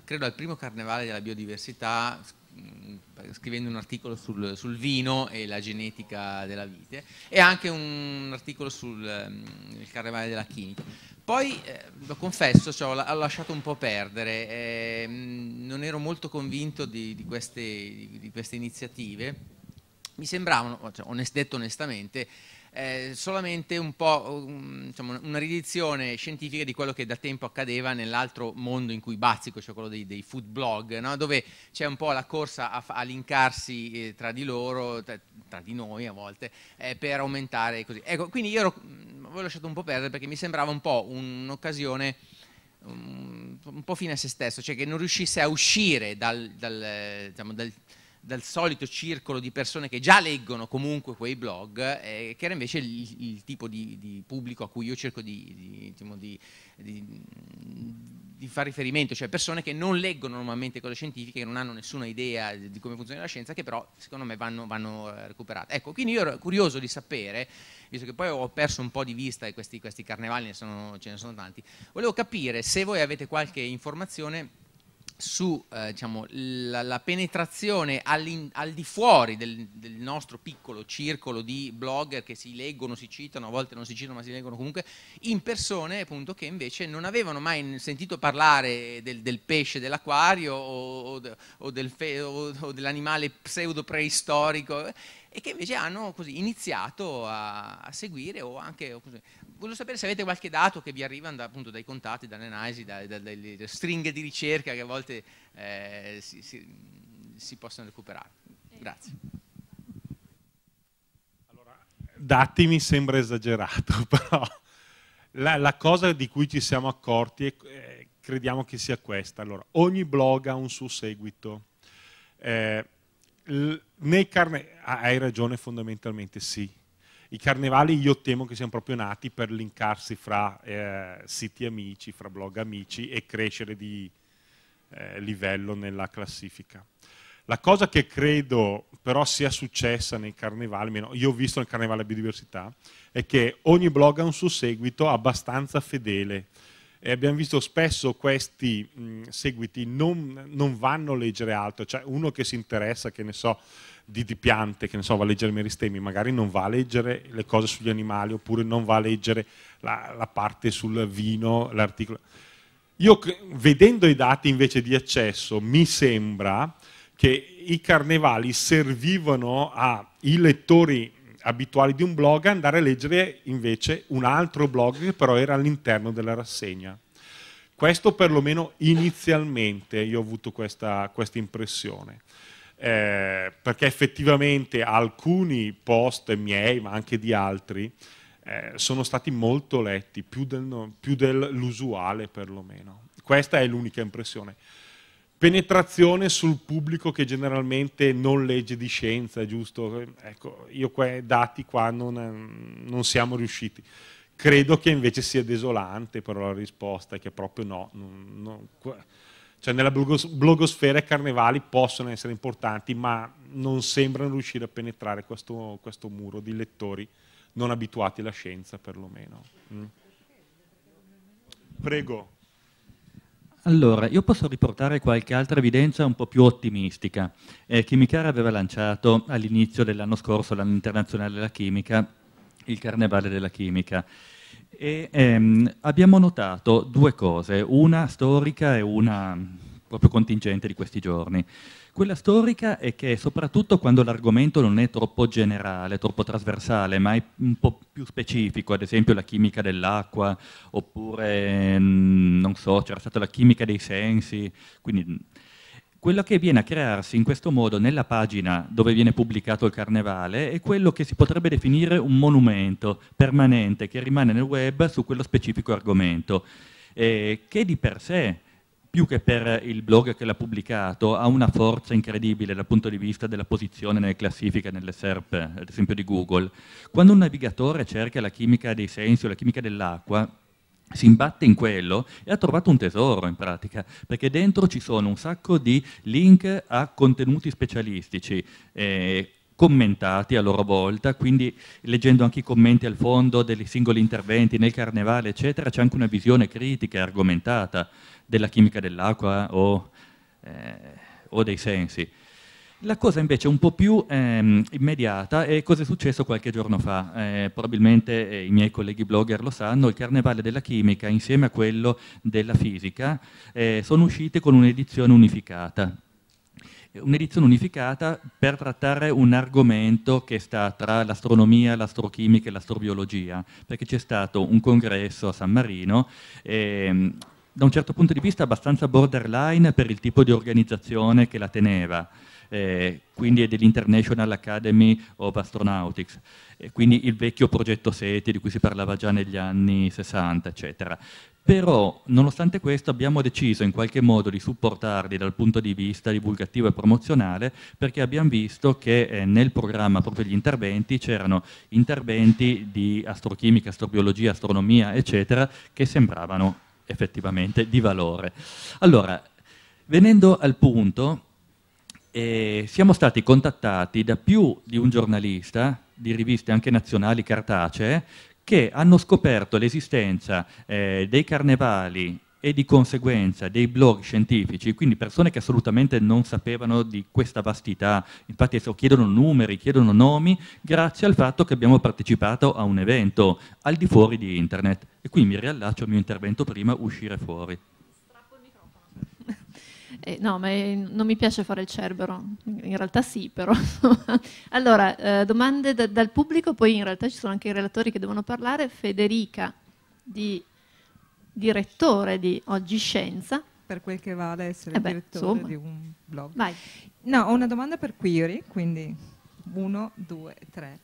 credo, al primo carnevale della biodiversità mm, scrivendo un articolo sul, sul, vino e la genetica della vite e anche un articolo sul mh, mm, carnevale della chimica. Poi, eh, lo confesso, cioè, ho, lasciato un po' perdere, mh, eh, mm, non ero molto convinto di, di, queste, di queste iniziative mi sembravano, cioè, onest, detto onestamente, eh, solamente un po' um, diciamo, una ridizione scientifica di quello che da tempo accadeva nell'altro mondo in cui bazzico, cioè quello dei, dei food blog, no? dove c'è un po' la corsa a, a linkarsi eh, tra di loro, tra, tra, di noi a volte, eh, per aumentare così. Ecco, quindi io avevo mm, lasciato un po' perdere perché mi sembrava un po' un'occasione un, un po' fine a se stesso, cioè che non riuscisse a uscire dal, dal, diciamo, dal dal solito circolo di persone che già leggono comunque quei blog, eh, che era invece il, il tipo di, di, pubblico a cui io cerco di, di, diciamo, di, fare riferimento, cioè persone che non leggono normalmente cose scientifiche, che non hanno nessuna idea di come funziona la scienza, che però secondo me vanno, vanno eh, recuperate. Ecco, quindi io ero curioso di sapere, visto che poi ho perso un po' di vista e questi, questi carnevali ne sono, ce ne sono tanti, volevo capire se voi avete qualche informazione su eh, diciamo, la, la, penetrazione al di fuori del, del, nostro piccolo circolo di blogger che si leggono, si citano, a volte non si citano ma si leggono comunque, in persone appunto che invece non avevano mai sentito parlare del, del pesce dell'acquario o, o, del o dell'animale pseudo preistorico eh, e che invece hanno così iniziato a, a seguire o anche così, voglio sapere se avete qualche dato che vi arriva da, appunto dai contatti, dalle analisi, da, da, dalle stringhe di ricerca che a volte eh, si, si, si, possono recuperare. Grazie. Allora, dati mi sembra esagerato, però la, la cosa di cui ci siamo accorti e eh, crediamo che sia questa. Allora, ogni blog ha un suo seguito. Eh, nei carne... hai ragione fondamentalmente, sì i carnevali io temo che siano proprio nati per linkarsi fra eh, siti amici, fra blog amici e crescere di eh, livello nella classifica. La cosa che credo però sia successa nei carnevali, almeno io ho visto nel carnevale biodiversità, è che ogni blog ha un suo seguito abbastanza fedele. E abbiamo visto spesso questi mh, seguiti non, non, vanno a leggere altro, cioè uno che si interessa, che ne so, di, di, piante, che ne so, va a leggere i meristemi, magari non va a leggere le cose sugli animali oppure non va a leggere la, la parte sul vino, l'articolo. Io vedendo i dati invece di accesso mi sembra che i carnevali servivano ai lettori abituali di un blog a andare a leggere invece un altro blog che però era all'interno della rassegna. Questo perlomeno inizialmente io ho avuto questa, questa impressione eh, perché effettivamente alcuni post miei, ma anche di altri, eh, sono stati molto letti, più, del, più dell'usuale perlomeno. Questa è l'unica impressione. Penetrazione sul pubblico che generalmente non legge di scienza, giusto? Ecco, io quei dati qua non, non siamo riusciti. Credo che invece sia desolante però la risposta, che proprio no. no, no cioè nella blogosfera i carnevali possono essere importanti, ma non sembrano riuscire a penetrare questo, questo muro di lettori non abituati alla scienza perlomeno. Mm. Prego. Allora, io posso riportare qualche altra evidenza un po' più ottimistica eh, che aveva lanciato all'inizio dell'anno scorso, l'anno internazionale della chimica, il Carnevale della chimica e ehm, abbiamo notato due cose, una storica e una proprio contingente di questi giorni. Quella storica è che soprattutto quando l'argomento non è troppo generale, troppo trasversale, ma è un po' più specifico, ad esempio la chimica dell'acqua, oppure, mm, non so, c'era stata la chimica dei sensi, quindi mm, quello che viene a crearsi in questo modo nella pagina dove viene pubblicato il carnevale è quello che si potrebbe definire un monumento permanente che rimane nel web su quello specifico argomento, eh, che di per sé più che per il blog che l'ha pubblicato, ha una forza incredibile dal punto di vista della posizione nelle classifiche, nelle SERP, ad esempio di Google. Quando un navigatore cerca la chimica dei sensi o la chimica dell'acqua, si imbatte in quello e ha trovato un tesoro in pratica, perché dentro ci sono un sacco di link a contenuti specialistici, eh, commentati a loro volta, quindi leggendo anche i commenti al fondo dei singoli interventi nel carnevale, eccetera, c'è anche una visione critica e argomentata della chimica dell'acqua o, eh, o dei sensi. La cosa invece un po' più ehm, immediata è cosa è successo qualche giorno fa. Eh, probabilmente eh, i miei colleghi blogger lo sanno, il Carnevale della Chimica insieme a quello della Fisica eh, sono uscite con un'edizione unificata un'edizione unificata per trattare un argomento che sta tra l'astronomia, l'astrochimica e l'astrobiologia, perché c'è stato un congresso a San Marino. Ehm, da un certo punto di vista abbastanza borderline per il tipo di organizzazione che la teneva eh, quindi è dell'International Academy of Astronautics, eh, quindi il vecchio progetto SETI di cui si parlava già negli anni 60, eccetera. Però, nonostante questo, abbiamo deciso in qualche modo di supportarli dal punto di vista divulgativo e promozionale perché abbiamo visto che eh, nel programma proprio gli interventi c'erano interventi di astrochimica, astrobiologia, astronomia, eccetera, che sembravano effettivamente di valore. Allora, venendo al punto, eh, siamo stati contattati da più di un giornalista di riviste anche nazionali cartacee che hanno scoperto l'esistenza eh, dei carnevali e di conseguenza dei blog scientifici, quindi persone che assolutamente non sapevano di questa vastità, infatti chiedono numeri, chiedono nomi, grazie al fatto che abbiamo partecipato a un evento al di fuori di internet. E qui mi riallaccio al mio intervento prima, uscire fuori. Eh, no, ma eh, non mi piace fare il cerbero, in realtà sì però. allora, eh, domande da, dal pubblico, poi in realtà ci sono anche i relatori che devono parlare. Federica, di, direttore di Oggi Scienza. Per quel che vale essere eh beh, direttore insomma. di un blog. Vai. No, ho una domanda per Query, quindi uno, due, tre.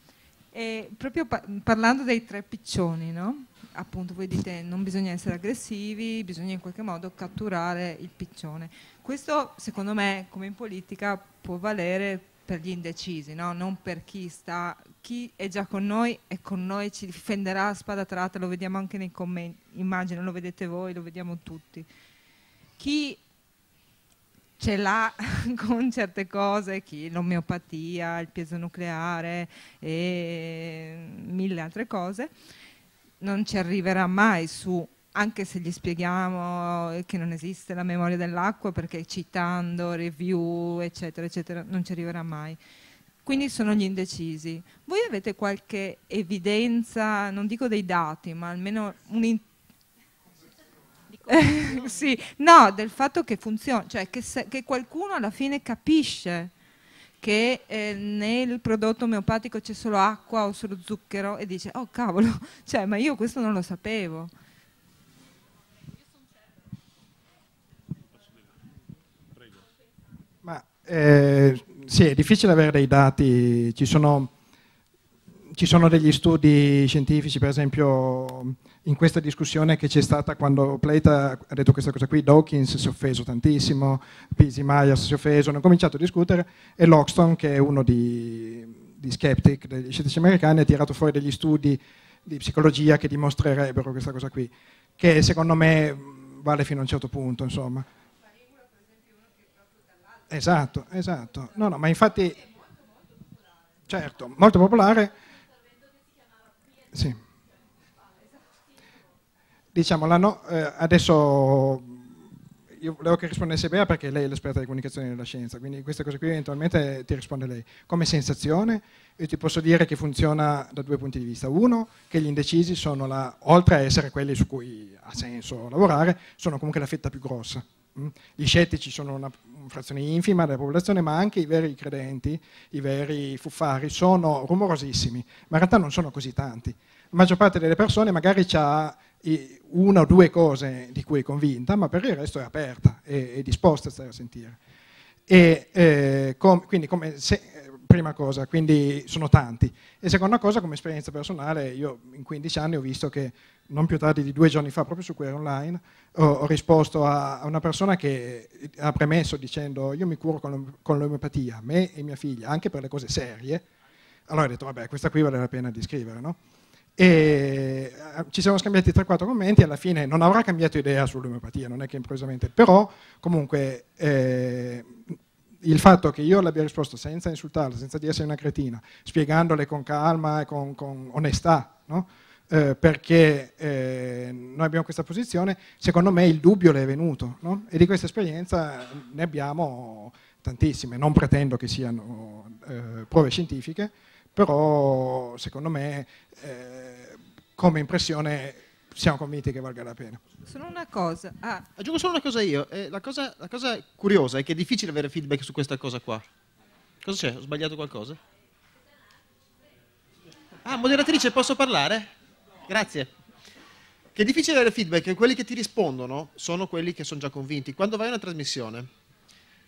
E proprio pa parlando dei tre piccioni, no? appunto voi dite non bisogna essere aggressivi, bisogna in qualche modo catturare il piccione. Questo secondo me, come in politica, può valere per gli indecisi, no? non per chi sta, chi è già con noi e con noi ci difenderà a spada tratta, lo vediamo anche nei commenti, immagino, lo vedete voi, lo vediamo tutti. Chi ce l'ha con certe cose, chi l'omeopatia, il peso nucleare e mille altre cose, non ci arriverà mai su anche se gli spieghiamo che non esiste la memoria dell'acqua perché citando, review, eccetera, eccetera, non ci arriverà mai. Quindi sono gli indecisi. Voi avete qualche evidenza, non dico dei dati, ma almeno un... sì, no, del fatto che funziona, cioè che, se, che qualcuno alla fine capisce che eh, nel prodotto omeopatico c'è solo acqua o solo zucchero e dice oh cavolo, cioè ma io questo non lo sapevo. eh, sì, è difficile avere dei dati, ci sono, ci sono, degli studi scientifici, per esempio in questa discussione che c'è stata quando Plato ha detto questa cosa qui, Dawkins si è offeso tantissimo, Pisi Myers si è offeso, hanno cominciato a discutere e Loxton, che è uno di, di skeptic degli scientifici americani, ha tirato fuori degli studi di psicologia che dimostrerebbero questa cosa qui, che secondo me vale fino a un certo punto, insomma. Esatto, esatto. No, no, ma infatti, certo, molto popolare. Sì. Diciamo, no, eh, adesso io volevo che rispondesse Bea perché lei è l'esperta di comunicazione della scienza, quindi queste cose qui eventualmente ti risponde lei. Come sensazione, io ti posso dire che funziona da due punti di vista. Uno, che gli indecisi sono, la, oltre a essere quelli su cui ha senso lavorare, sono comunque la fetta più grossa. Mm? Gli scettici sono una frazione infima della popolazione, ma anche i veri credenti, i veri fuffari, sono rumorosissimi, ma in realtà non sono così tanti. La maggior parte delle persone magari ha una o due cose di cui è convinta, ma per il resto è aperta, è, è disposta a stare a sentire. E, eh, com, quindi come se, prima cosa, quindi sono tanti. E seconda cosa, come esperienza personale, io in 15 anni ho visto che non più tardi di due giorni fa, proprio su Query Online, ho, ho risposto a, a, una persona che ha premesso dicendo io mi curo con, con l'omeopatia, me e mia figlia, anche per le cose serie. Allora ho detto vabbè, questa qui vale la pena di scrivere, no? E eh, ci siamo scambiati 3-4 commenti, alla fine non avrà cambiato idea sull'omeopatia, non è che improvvisamente, però comunque eh, il fatto che io l'abbia risposto senza insultarla, senza di essere una cretina, spiegandole con calma e con, con onestà, no? eh, perché eh, noi abbiamo questa posizione, secondo me il dubbio le è venuto no? e di questa esperienza ne abbiamo tantissime, non pretendo che siano eh, prove scientifiche, però secondo me eh, come impressione siamo convinti che valga la pena. Solo una cosa. Ah. Aggiungo solo una cosa io, eh, la cosa, la cosa curiosa è che è difficile avere feedback su questa cosa qua. Cosa c'è? Ho sbagliato qualcosa? Ah, moderatrice, posso parlare? Grazie. Che è difficile avere feedback, che quelli che ti rispondono sono quelli che sono già convinti. Quando vai a una trasmissione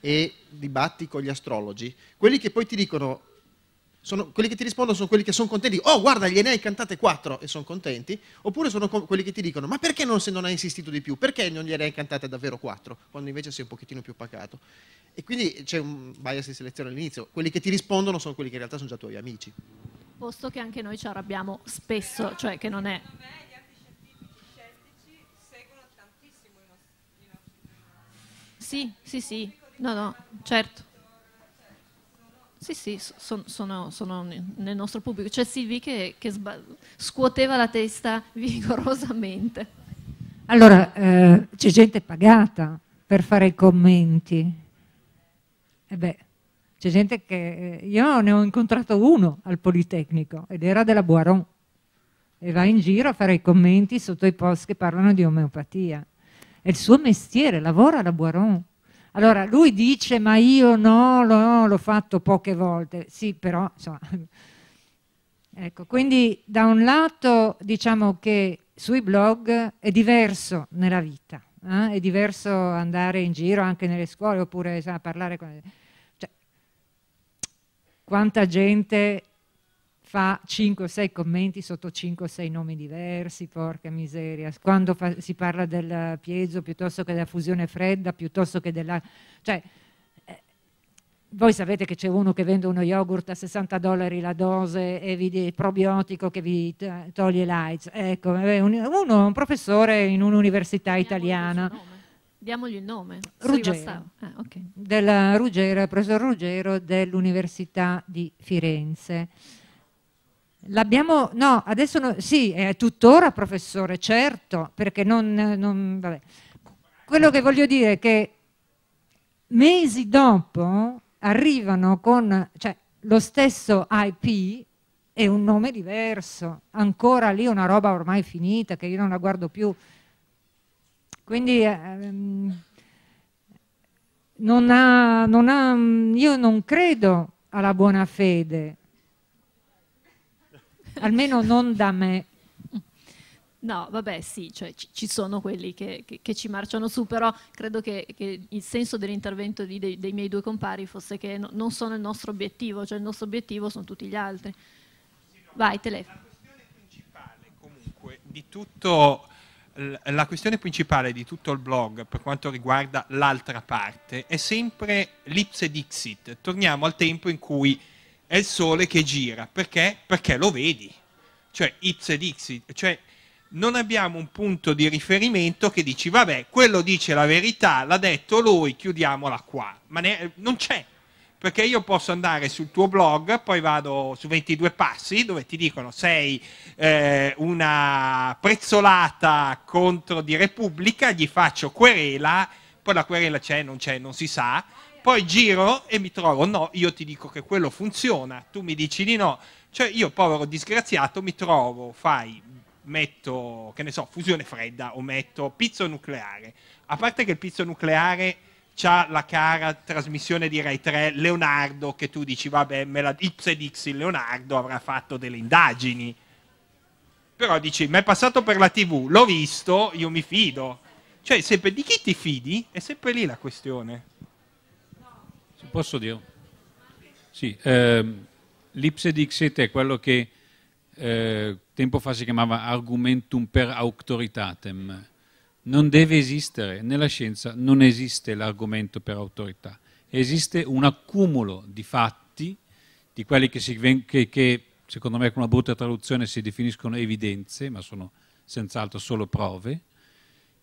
e dibatti con gli astrologi, quelli che poi ti dicono, sono, quelli che ti rispondono sono quelli che sono contenti, oh guarda gliene hai cantate quattro e sono contenti, oppure sono quelli che ti dicono, ma perché non, se non hai insistito di più, perché non gliene hai cantate davvero quattro, quando invece sei un pochettino più pacato. E quindi c'è un bias di selezione all'inizio, quelli che ti rispondono sono quelli che in realtà sono già tuoi amici posto che anche noi ci arrabbiamo spesso, cioè che non è... Sì, sì, sì, no, no, certo. Certo, certo. Sì, sì, sono, sono, sono nel nostro pubblico. C'è Silvi che, che scuoteva la testa vigorosamente. Allora, eh, c'è gente pagata per fare i commenti. E eh beh, c'è gente che... Eh, io ne ho incontrato uno al Politecnico ed era della Boiron e va in giro a fare i commenti sotto i post che parlano di omeopatia. È il suo mestiere, lavora alla Boiron. Allora lui dice ma io no, no l'ho fatto poche volte. Sì, però... Insomma, Ecco, quindi da un lato diciamo che sui blog è diverso nella vita, eh? è diverso andare in giro anche nelle scuole oppure sa, parlare con quanta gente fa 5 o 6 commenti sotto 5 o 6 nomi diversi, porca miseria, quando fa, si parla del piezo piuttosto che della fusione fredda, piuttosto che della... Cioè, eh, voi sapete che c'è uno che vende uno yogurt a 60 dollari la dose e vi dice probiotico che vi toglie l'AIDS. Ecco, uno, un professore in un'università italiana. Diamogli il nome. Ruggero. Ah, okay. Della Ruggero, professor Ruggero dell'Università di Firenze. L'abbiamo, no, adesso no, sì, è tuttora professore, certo, perché non, non vabbè. Quello che voglio dire è che mesi dopo arrivano con, cioè, lo stesso IP e un nome diverso, ancora lì una roba ormai finita che io non la guardo più, quindi eh, ehm, non ha, non ha, io non credo alla buona fede, almeno non da me. No, vabbè, sì, cioè, ci sono quelli che, che, che, ci marciano su, però credo che, che il senso dell'intervento dei, dei, miei due compari fosse che no, non sono il nostro obiettivo, cioè il nostro obiettivo sono tutti gli altri. Vai, telefono. La questione principale comunque di tutto la questione principale di tutto il blog per quanto riguarda l'altra parte è sempre l'ipse dixit. Torniamo al tempo in cui è il sole che gira. Perché? Perché lo vedi. Cioè, ipse dixit. Cioè, non abbiamo un punto di riferimento che dici, vabbè, quello dice la verità, l'ha detto lui, chiudiamola qua. Ma ne, non c'è perché io posso andare sul tuo blog, poi vado su 22 passi dove ti dicono sei eh, una prezzolata contro di Repubblica, gli faccio querela, poi la querela c'è, non c'è, non si sa, poi giro e mi trovo no, io ti dico che quello funziona, tu mi dici di no, cioè io povero disgraziato mi trovo, fai, metto, che ne so, fusione fredda o metto pizzo nucleare, a parte che il pizzo nucleare c'ha la cara trasmissione di Rai 3 Leonardo che tu dici vabbè me la ipse dixi Leonardo avrà fatto delle indagini però dici mi è passato per la tv l'ho visto io mi fido cioè sempre di chi ti fidi è sempre lì la questione posso dire sì ehm, l'ipse dixit è quello che eh, tempo fa si chiamava argumentum per auctoritatem non deve esistere. Nella scienza non esiste l'argomento per autorità, esiste un accumulo di fatti, di quelli che, si, che, che secondo me con una brutta traduzione si definiscono evidenze, ma sono senz'altro solo prove,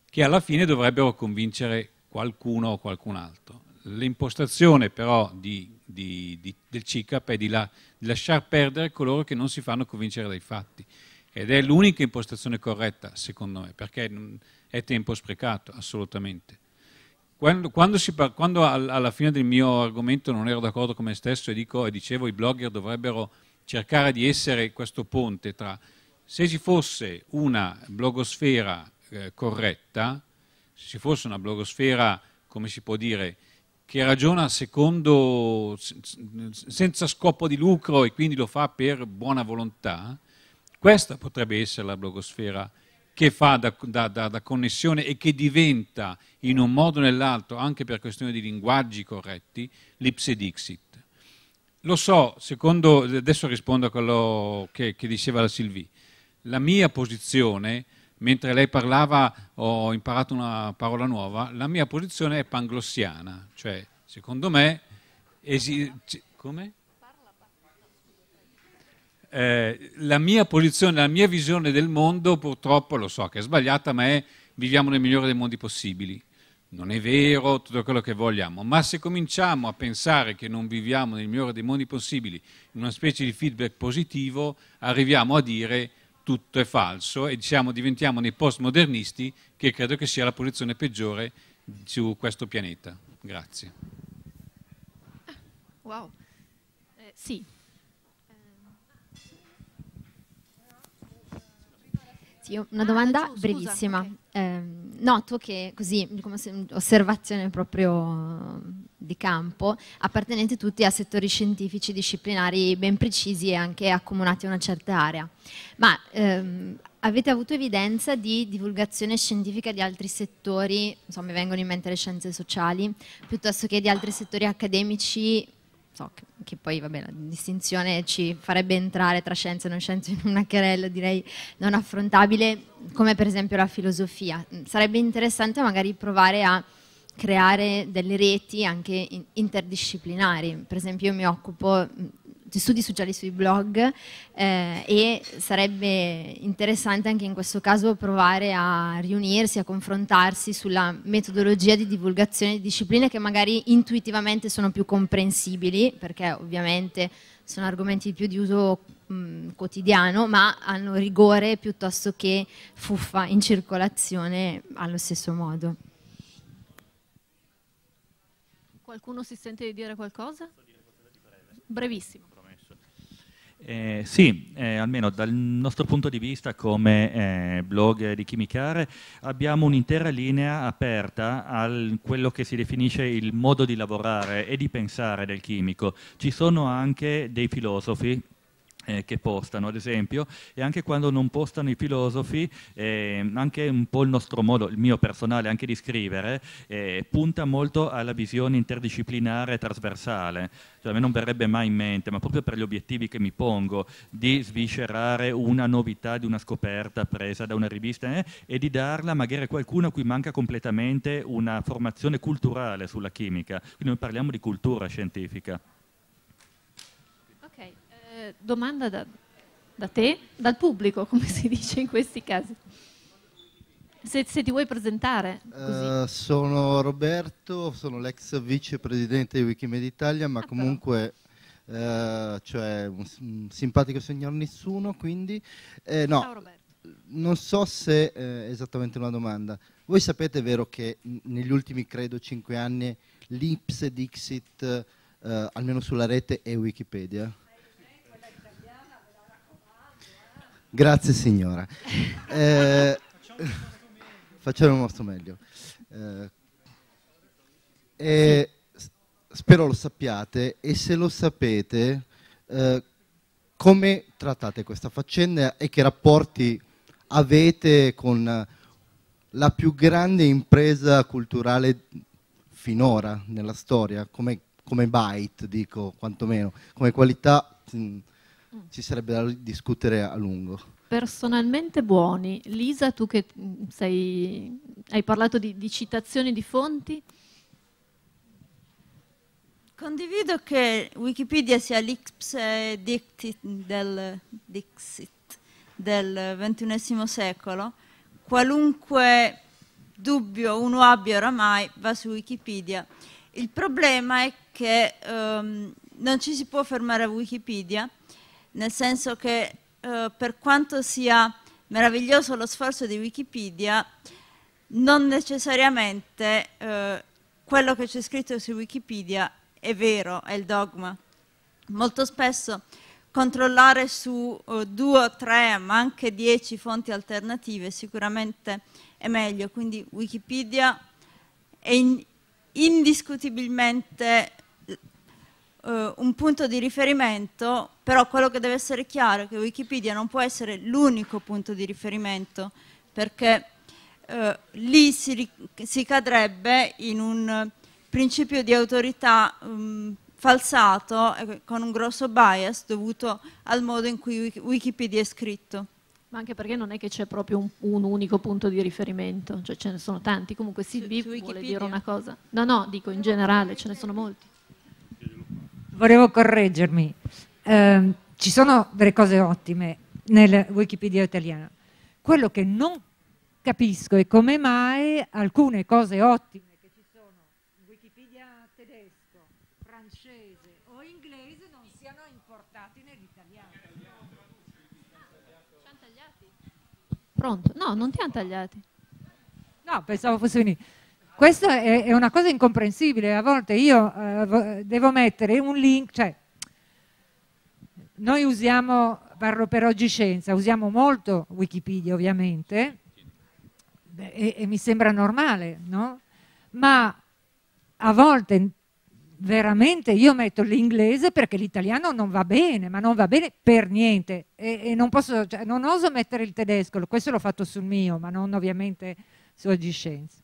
che alla fine dovrebbero convincere qualcuno o qualcun altro. L'impostazione però di, di, di, del CICAP è di, la, di lasciar perdere coloro che non si fanno convincere dai fatti ed è l'unica impostazione corretta secondo me, perché è tempo sprecato, assolutamente. Quando, quando, si, quando al, alla fine del mio argomento non ero d'accordo con me stesso e, dico, e dicevo i blogger dovrebbero cercare di essere questo ponte tra... Se ci fosse una blogosfera eh, corretta, se ci fosse una blogosfera, come si può dire, che ragiona secondo, senza scopo di lucro e quindi lo fa per buona volontà, questa potrebbe essere la blogosfera corretta che fa da, da, da, da, connessione e che diventa in un modo o nell'altro, anche per questione di linguaggi corretti, l'ipsedixit. Lo so, secondo, adesso rispondo a quello che, che, diceva la Silvi, la mia posizione, mentre lei parlava ho imparato una parola nuova, la mia posizione è panglossiana, cioè secondo me... Esi- come? Eh, la mia posizione, la mia visione del mondo purtroppo lo so che è sbagliata, ma è viviamo nel migliore dei mondi possibili. Non è vero, tutto quello che vogliamo, ma se cominciamo a pensare che non viviamo nel migliore dei mondi possibili, in una specie di feedback positivo, arriviamo a dire tutto è falso e diciamo, diventiamo dei postmodernisti che credo che sia la posizione peggiore su questo pianeta. Grazie. Ah, wow. Eh, sì. Sì, una ah, domanda ah, brevissima. eh, noto che così, come osservazione proprio di campo, appartenete tutti a settori scientifici disciplinari ben precisi e anche accomunati a una certa area. Ma ehm, avete avuto evidenza di divulgazione scientifica di altri settori, insomma mi vengono in mente le scienze sociali, piuttosto che di altri settori accademici, so, che poi vabbè, la distinzione ci farebbe entrare tra scienza e non scienza in una querella direi non affrontabile, come per esempio la filosofia. Mm, sarebbe interessante magari provare a creare delle reti anche interdisciplinari, per esempio io mi occupo mm, studi sociali sui blog eh, e sarebbe interessante anche in questo caso provare a riunirsi, a confrontarsi sulla metodologia di divulgazione di discipline che magari intuitivamente sono più comprensibili perché ovviamente sono argomenti più di uso mh, mm, quotidiano ma hanno rigore piuttosto che fuffa in circolazione allo stesso modo. Qualcuno si sente di dire qualcosa? Brevissimo. Eh, sì, eh, almeno dal nostro punto di vista come eh, blog di Chimicare abbiamo un'intera linea aperta a quello che si definisce il modo di lavorare e di pensare del chimico. Ci sono anche dei filosofi eh, che postano, ad esempio, e anche quando non postano i filosofi, eh, anche un po' il nostro modo, il mio personale anche di scrivere, eh, punta molto alla visione interdisciplinare e trasversale. Cioè, a me non verrebbe mai in mente, ma proprio per gli obiettivi che mi pongo, di sviscerare una novità di una scoperta presa da una rivista eh, e di darla magari a qualcuno a cui manca completamente una formazione culturale sulla chimica. Quindi noi parliamo di cultura scientifica domanda da, da, te, dal pubblico, come si dice in questi casi. Se, se ti vuoi presentare. Uh, sono Roberto, sono l'ex vicepresidente di Wikimedia Italia, ma ah, comunque eh, cioè un simpatico signor nessuno, quindi eh, no, Ciao non so se è eh, esattamente una domanda. Voi sapete, vero, che negli ultimi, credo, 5 anni l'Ips e Dixit, eh, almeno sulla rete, è Wikipedia? Grazie signora. Eh, facciamo nostro meglio. Eh, eh, spero lo sappiate e se lo sapete, eh, come trattate questa faccenda e che rapporti avete con la più grande impresa culturale finora nella storia, come, come byte, dico quantomeno, come qualità... Mh, Mm. ci sarebbe da discutere a lungo. Personalmente buoni. Lisa, tu che mm, sei, hai parlato di, di citazioni di fonti. Condivido che Wikipedia sia l'ipse dictit del, dixit del XXI secolo. Qualunque dubbio uno abbia oramai va su Wikipedia. Il problema è che ehm, non ci si può fermare a Wikipedia nel senso che eh, per quanto sia meraviglioso lo sforzo di Wikipedia, non necessariamente eh, quello che c'è scritto su Wikipedia è vero, è il dogma. Molto spesso controllare su eh, due o tre, ma anche dieci fonti alternative sicuramente è meglio. Quindi Wikipedia è in, indiscutibilmente eh, un punto di riferimento, però quello che deve essere chiaro è che Wikipedia non può essere l'unico punto di riferimento, perché eh, lì si, si, cadrebbe in un principio di autorità um, falsato con un grosso bias dovuto al modo in cui Wikipedia è scritto. Ma anche perché non è che c'è proprio un, un, unico punto di riferimento, cioè ce ne sono tanti, comunque Silvi vuole dire una cosa. No, no, dico in generale, ce ne sono molti volevo correggermi. Eh, ci sono delle cose ottime nel Wikipedia italiano. Quello che non capisco è come mai alcune cose ottime che ci sono in Wikipedia tedesco, francese o inglese non siano importate nell'italiano. Ci hanno tagliati? Pronto? No, non ti hanno tagliati. No, pensavo fosse venire. Questa è, è una cosa incomprensibile, a volte io eh, devo mettere un link, cioè noi usiamo, parlo per oggi scienza, usiamo molto Wikipedia ovviamente e, e mi sembra normale, no? Ma a volte veramente io metto l'inglese perché l'italiano non va bene, ma non va bene per niente e, e non, posso, cioè, non oso mettere il tedesco, questo l'ho fatto sul mio, ma non ovviamente su oggi scienza.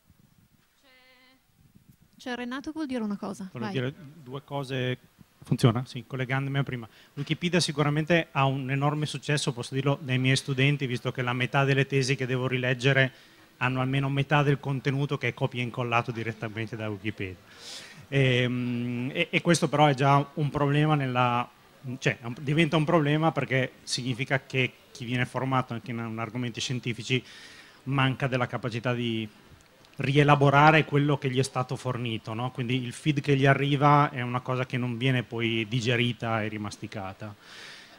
Cioè Renato vuol dire una cosa. Vuol dire due cose Funziona? Sì, collegandomi a prima. Wikipedia sicuramente ha un enorme successo, posso dirlo, dai miei studenti, visto che la metà delle tesi che devo rileggere hanno almeno metà del contenuto che è copia e incollato direttamente da Wikipedia. Ehm, e, e questo però è già un problema nella... Cioè, diventa un problema perché significa che chi viene formato anche in argomenti scientifici manca della capacità di rielaborare quello che gli è stato fornito, no? quindi il feed che gli arriva è una cosa che non viene poi digerita e rimasticata.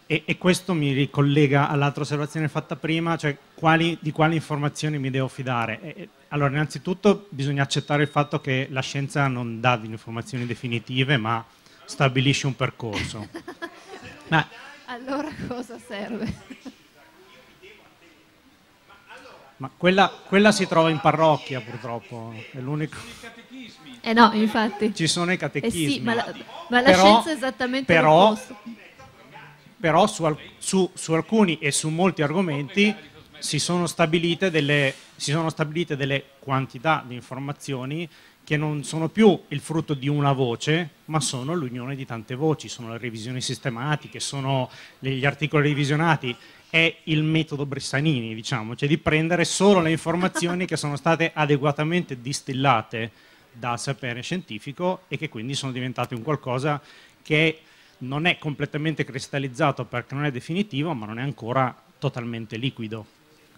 E, e questo mi ricollega all'altra osservazione fatta prima, cioè quali, di quali informazioni mi devo fidare. E, allora, innanzitutto bisogna accettare il fatto che la scienza non dà delle informazioni definitive, ma stabilisce un percorso. ma, allora cosa serve? Ma quella, quella, si trova in parrocchia purtroppo, è l'unico... Eh no, infatti. Ci sono i catechismi. Eh sì, ma la, ma la però, scienza è esattamente però, però su, su, su, alcuni e su molti argomenti si sono, delle, si sono stabilite delle quantità di informazioni che non sono più il frutto di una voce, ma sono l'unione di tante voci, sono le revisioni sistematiche, sono gli articoli revisionati è il metodo Bressanini, diciamo, cioè di prendere solo le informazioni che sono state adeguatamente distillate dal sapere scientifico e che quindi sono diventate un qualcosa che non è completamente cristallizzato perché non è definitivo, ma non è ancora totalmente liquido.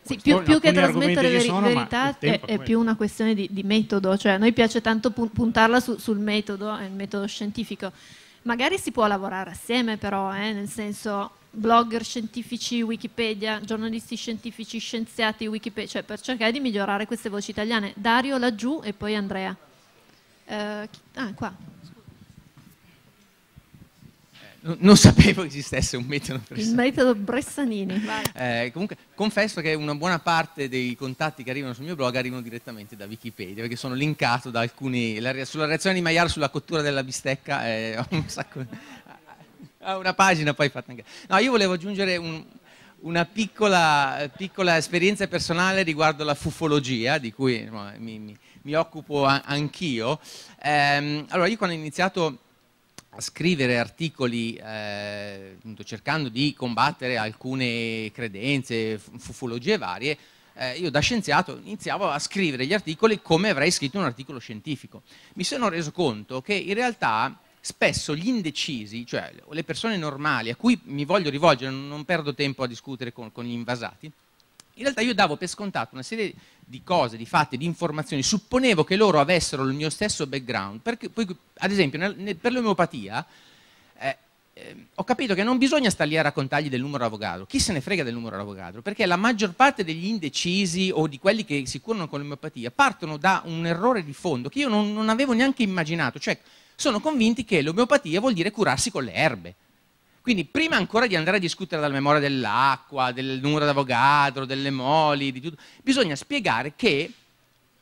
Sì, più, più che trasmettere veri, sono, verità è, è più una questione di, di, metodo, cioè a noi piace tanto puntarla su, sul metodo, il metodo scientifico. Magari si può lavorare assieme però, eh, nel senso blogger scientifici Wikipedia, giornalisti scientifici, scienziati Wikipedia, cioè per cercare di migliorare queste voci italiane. Dario laggiù e poi Andrea. Eh, ah, qua. Eh, non, sapevo che esistesse un metodo Bressanini. Il metodo Bressanini. eh, comunque, confesso che una buona parte dei contatti che arrivano sul mio blog arrivano direttamente da Wikipedia, perché sono linkato da alcuni... La, sulla reazione di Maiar sulla cottura della bistecca eh, ho un sacco... Ah, una pagina poi fatta anche. No, io volevo aggiungere un, una piccola, piccola, esperienza personale riguardo la fufologia, di cui insomma, mi, mi, mi, occupo a, anch'io. Ehm, allora, io quando ho iniziato a scrivere articoli eh, cercando di combattere alcune credenze, fufologie varie, eh, io da scienziato iniziavo a scrivere gli articoli come avrei scritto un articolo scientifico. Mi sono reso conto che in realtà spesso gli indecisi, cioè le persone normali a cui mi voglio rivolgere, non perdo tempo a discutere con, con gli invasati, in realtà io davo per scontato una serie di cose, di fatti, di informazioni, supponevo che loro avessero il mio stesso background, perché poi, ad esempio nel, nel, per l'omeopatia eh, eh, ho capito che non bisogna stare lì a raccontargli del numero Avogadro, chi se ne frega del numero Avogadro, perché la maggior parte degli indecisi o di quelli che si curano con l'omeopatia partono da un errore di fondo che io non, non avevo neanche immaginato, cioè sono convinti che l'omeopatia vuol dire curarsi con le erbe. Quindi prima ancora di andare a discutere della memoria dell'acqua, del numero d'avogadro, delle moli, di tutto, bisogna spiegare che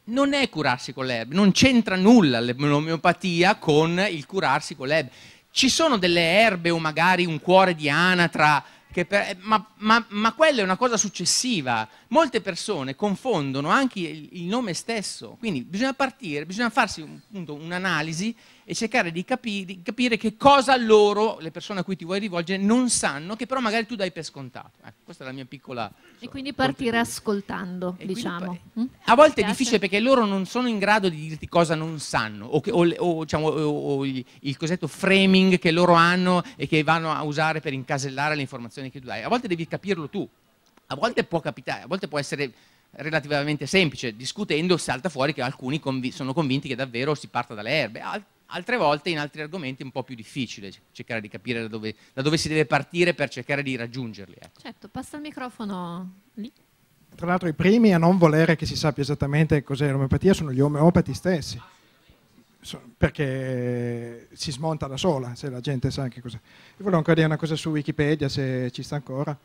non è curarsi con le erbe, non c'entra nulla l'omeopatia con il curarsi con le erbe. Ci sono delle erbe o magari un cuore di anatra, per, eh, ma, ma, ma, quella è una cosa successiva. Molte persone confondono anche il, il nome stesso, quindi bisogna partire, bisogna farsi un'analisi e cercare di, capi- di, capire che cosa loro, le persone a cui ti vuoi rivolgere, non sanno, che però magari tu dai per scontato. Ecco, questa è la mia piccola... E quindi partire ascoltando, e diciamo. Quindi, mm? a volte è difficile perché loro non sono in grado di dirti cosa non sanno, o, che, o, o, diciamo, o il, il cosiddetto framing che loro hanno e che vanno a usare per incasellare le informazioni che tu dai. A volte devi capirlo tu, a volte può capitare, a volte può essere relativamente semplice, discutendo salta fuori che alcuni conv- sono convinti che davvero si parta dalle erbe, altri altre volte in altri argomenti è un po' più difficile cercare di capire da dove, da dove si deve partire per cercare di raggiungerli. Ecco. Certo, passa il microfono lì. Tra l'altro i primi a non volere che si sappia esattamente cos'è l'omeopatia sono gli omeopati stessi, perché si smonta da sola se la gente sa che cos'è. Io volevo ancora dire una cosa su Wikipedia, se ci sta ancora.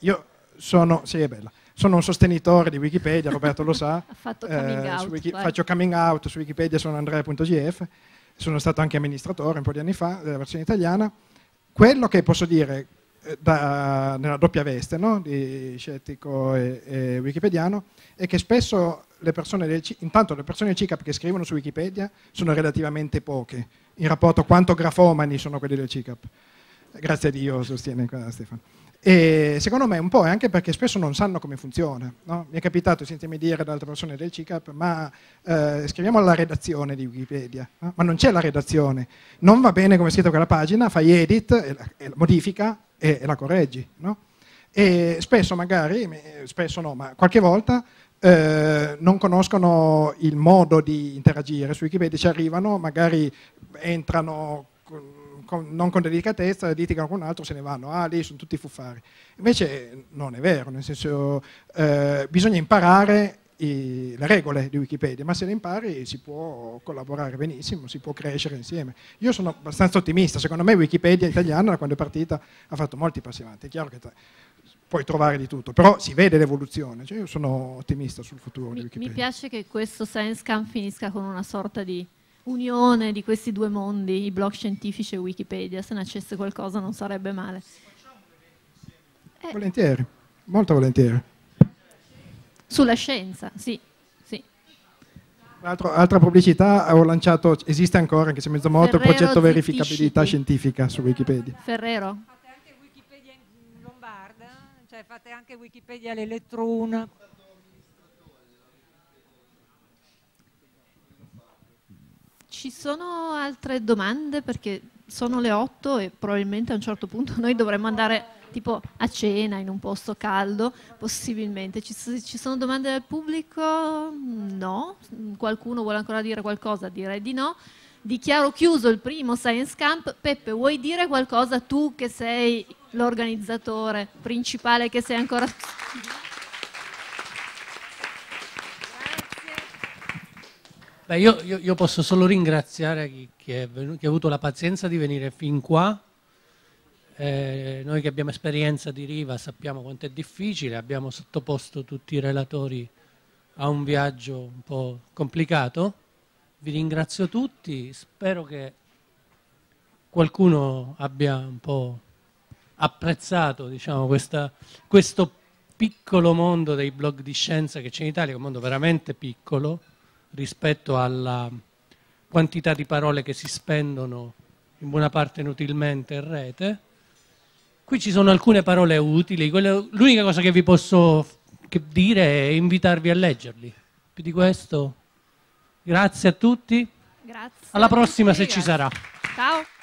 Io sono, sì, sono un sostenitore di Wikipedia, Roberto lo sa. Eh, coming eh, out, Wiki, faccio coming out su Wikipedia, sono andrea.gf sono stato anche amministratore un po' di anni fa della versione italiana, quello che posso dire eh, da, nella doppia veste no? di scettico e, e, wikipediano è che spesso le persone del, intanto le persone del CICAP che scrivono su Wikipedia sono relativamente poche in rapporto a quanto grafomani sono quelli del CICAP. Grazie a Dio, sostiene qua Stefano. E secondo me un po' è anche perché spesso non sanno come funziona. No? Mi è capitato di sentirmi dire da altre persone del CICAP, ma eh, scriviamo la redazione di Wikipedia, no? ma non c'è la redazione, non va bene come è scritto quella pagina, fai edit, e la, e la modifica e, e, la correggi. No? E spesso magari, spesso no, ma qualche volta eh, non conoscono il modo di interagire su Wikipedia, ci arrivano, magari entrano con, non con delicatezza, litigano con un altro, se ne vanno, ah lì sono tutti fuffari. Invece eh, non è vero, nel senso eh, bisogna imparare i, le regole di Wikipedia, ma se le impari si può collaborare benissimo, si può crescere insieme. Io sono abbastanza ottimista, secondo me Wikipedia italiana da quando è partita ha fatto molti passi avanti, è chiaro che puoi trovare di tutto, però si vede l'evoluzione, cioè io sono ottimista sul futuro mi, di Wikipedia. Mi piace che questo ScienceCamp finisca con una sorta di unione di questi due mondi, i blog scientifici e Wikipedia, se nascesse qualcosa non sarebbe male. Eh. Volentieri, molto volentieri. Sulla scienza, sì. sì. Altro, altra pubblicità, ho lanciato, esiste ancora, anche se mezzo morto, il progetto verificabilità scientifica su Wikipedia. Ferrero. Fate anche Wikipedia in Lombarda, cioè fate anche Wikipedia all'elettruna. Ci sono altre domande? Perché sono le 8 e probabilmente a un certo punto noi dovremmo andare tipo a cena in un posto caldo, possibilmente. Ci, ci sono domande del pubblico? No. Qualcuno vuole ancora dire qualcosa? Direi di no. Dichiaro chiuso il primo Science Camp. Peppe, vuoi dire qualcosa tu che sei l'organizzatore principale che sei ancora... Beh, io, io, io, posso solo ringraziare chi, chi, è venuto, chi ha avuto la pazienza di venire fin qua. Eh, noi che abbiamo esperienza di Riva sappiamo quanto è difficile, abbiamo sottoposto tutti i relatori a un viaggio un po' complicato. Vi ringrazio tutti, spero che qualcuno abbia un po' apprezzato diciamo, questa, questo piccolo mondo dei blog di scienza che c'è in Italia, un mondo veramente piccolo rispetto alla quantità di parole che si spendono in buona parte inutilmente in rete. Qui ci sono alcune parole utili, l'unica cosa che vi posso dire è invitarvi a leggerli. Più di questo, grazie a tutti. Grazie. Alla prossima se ci sarà. Ciao.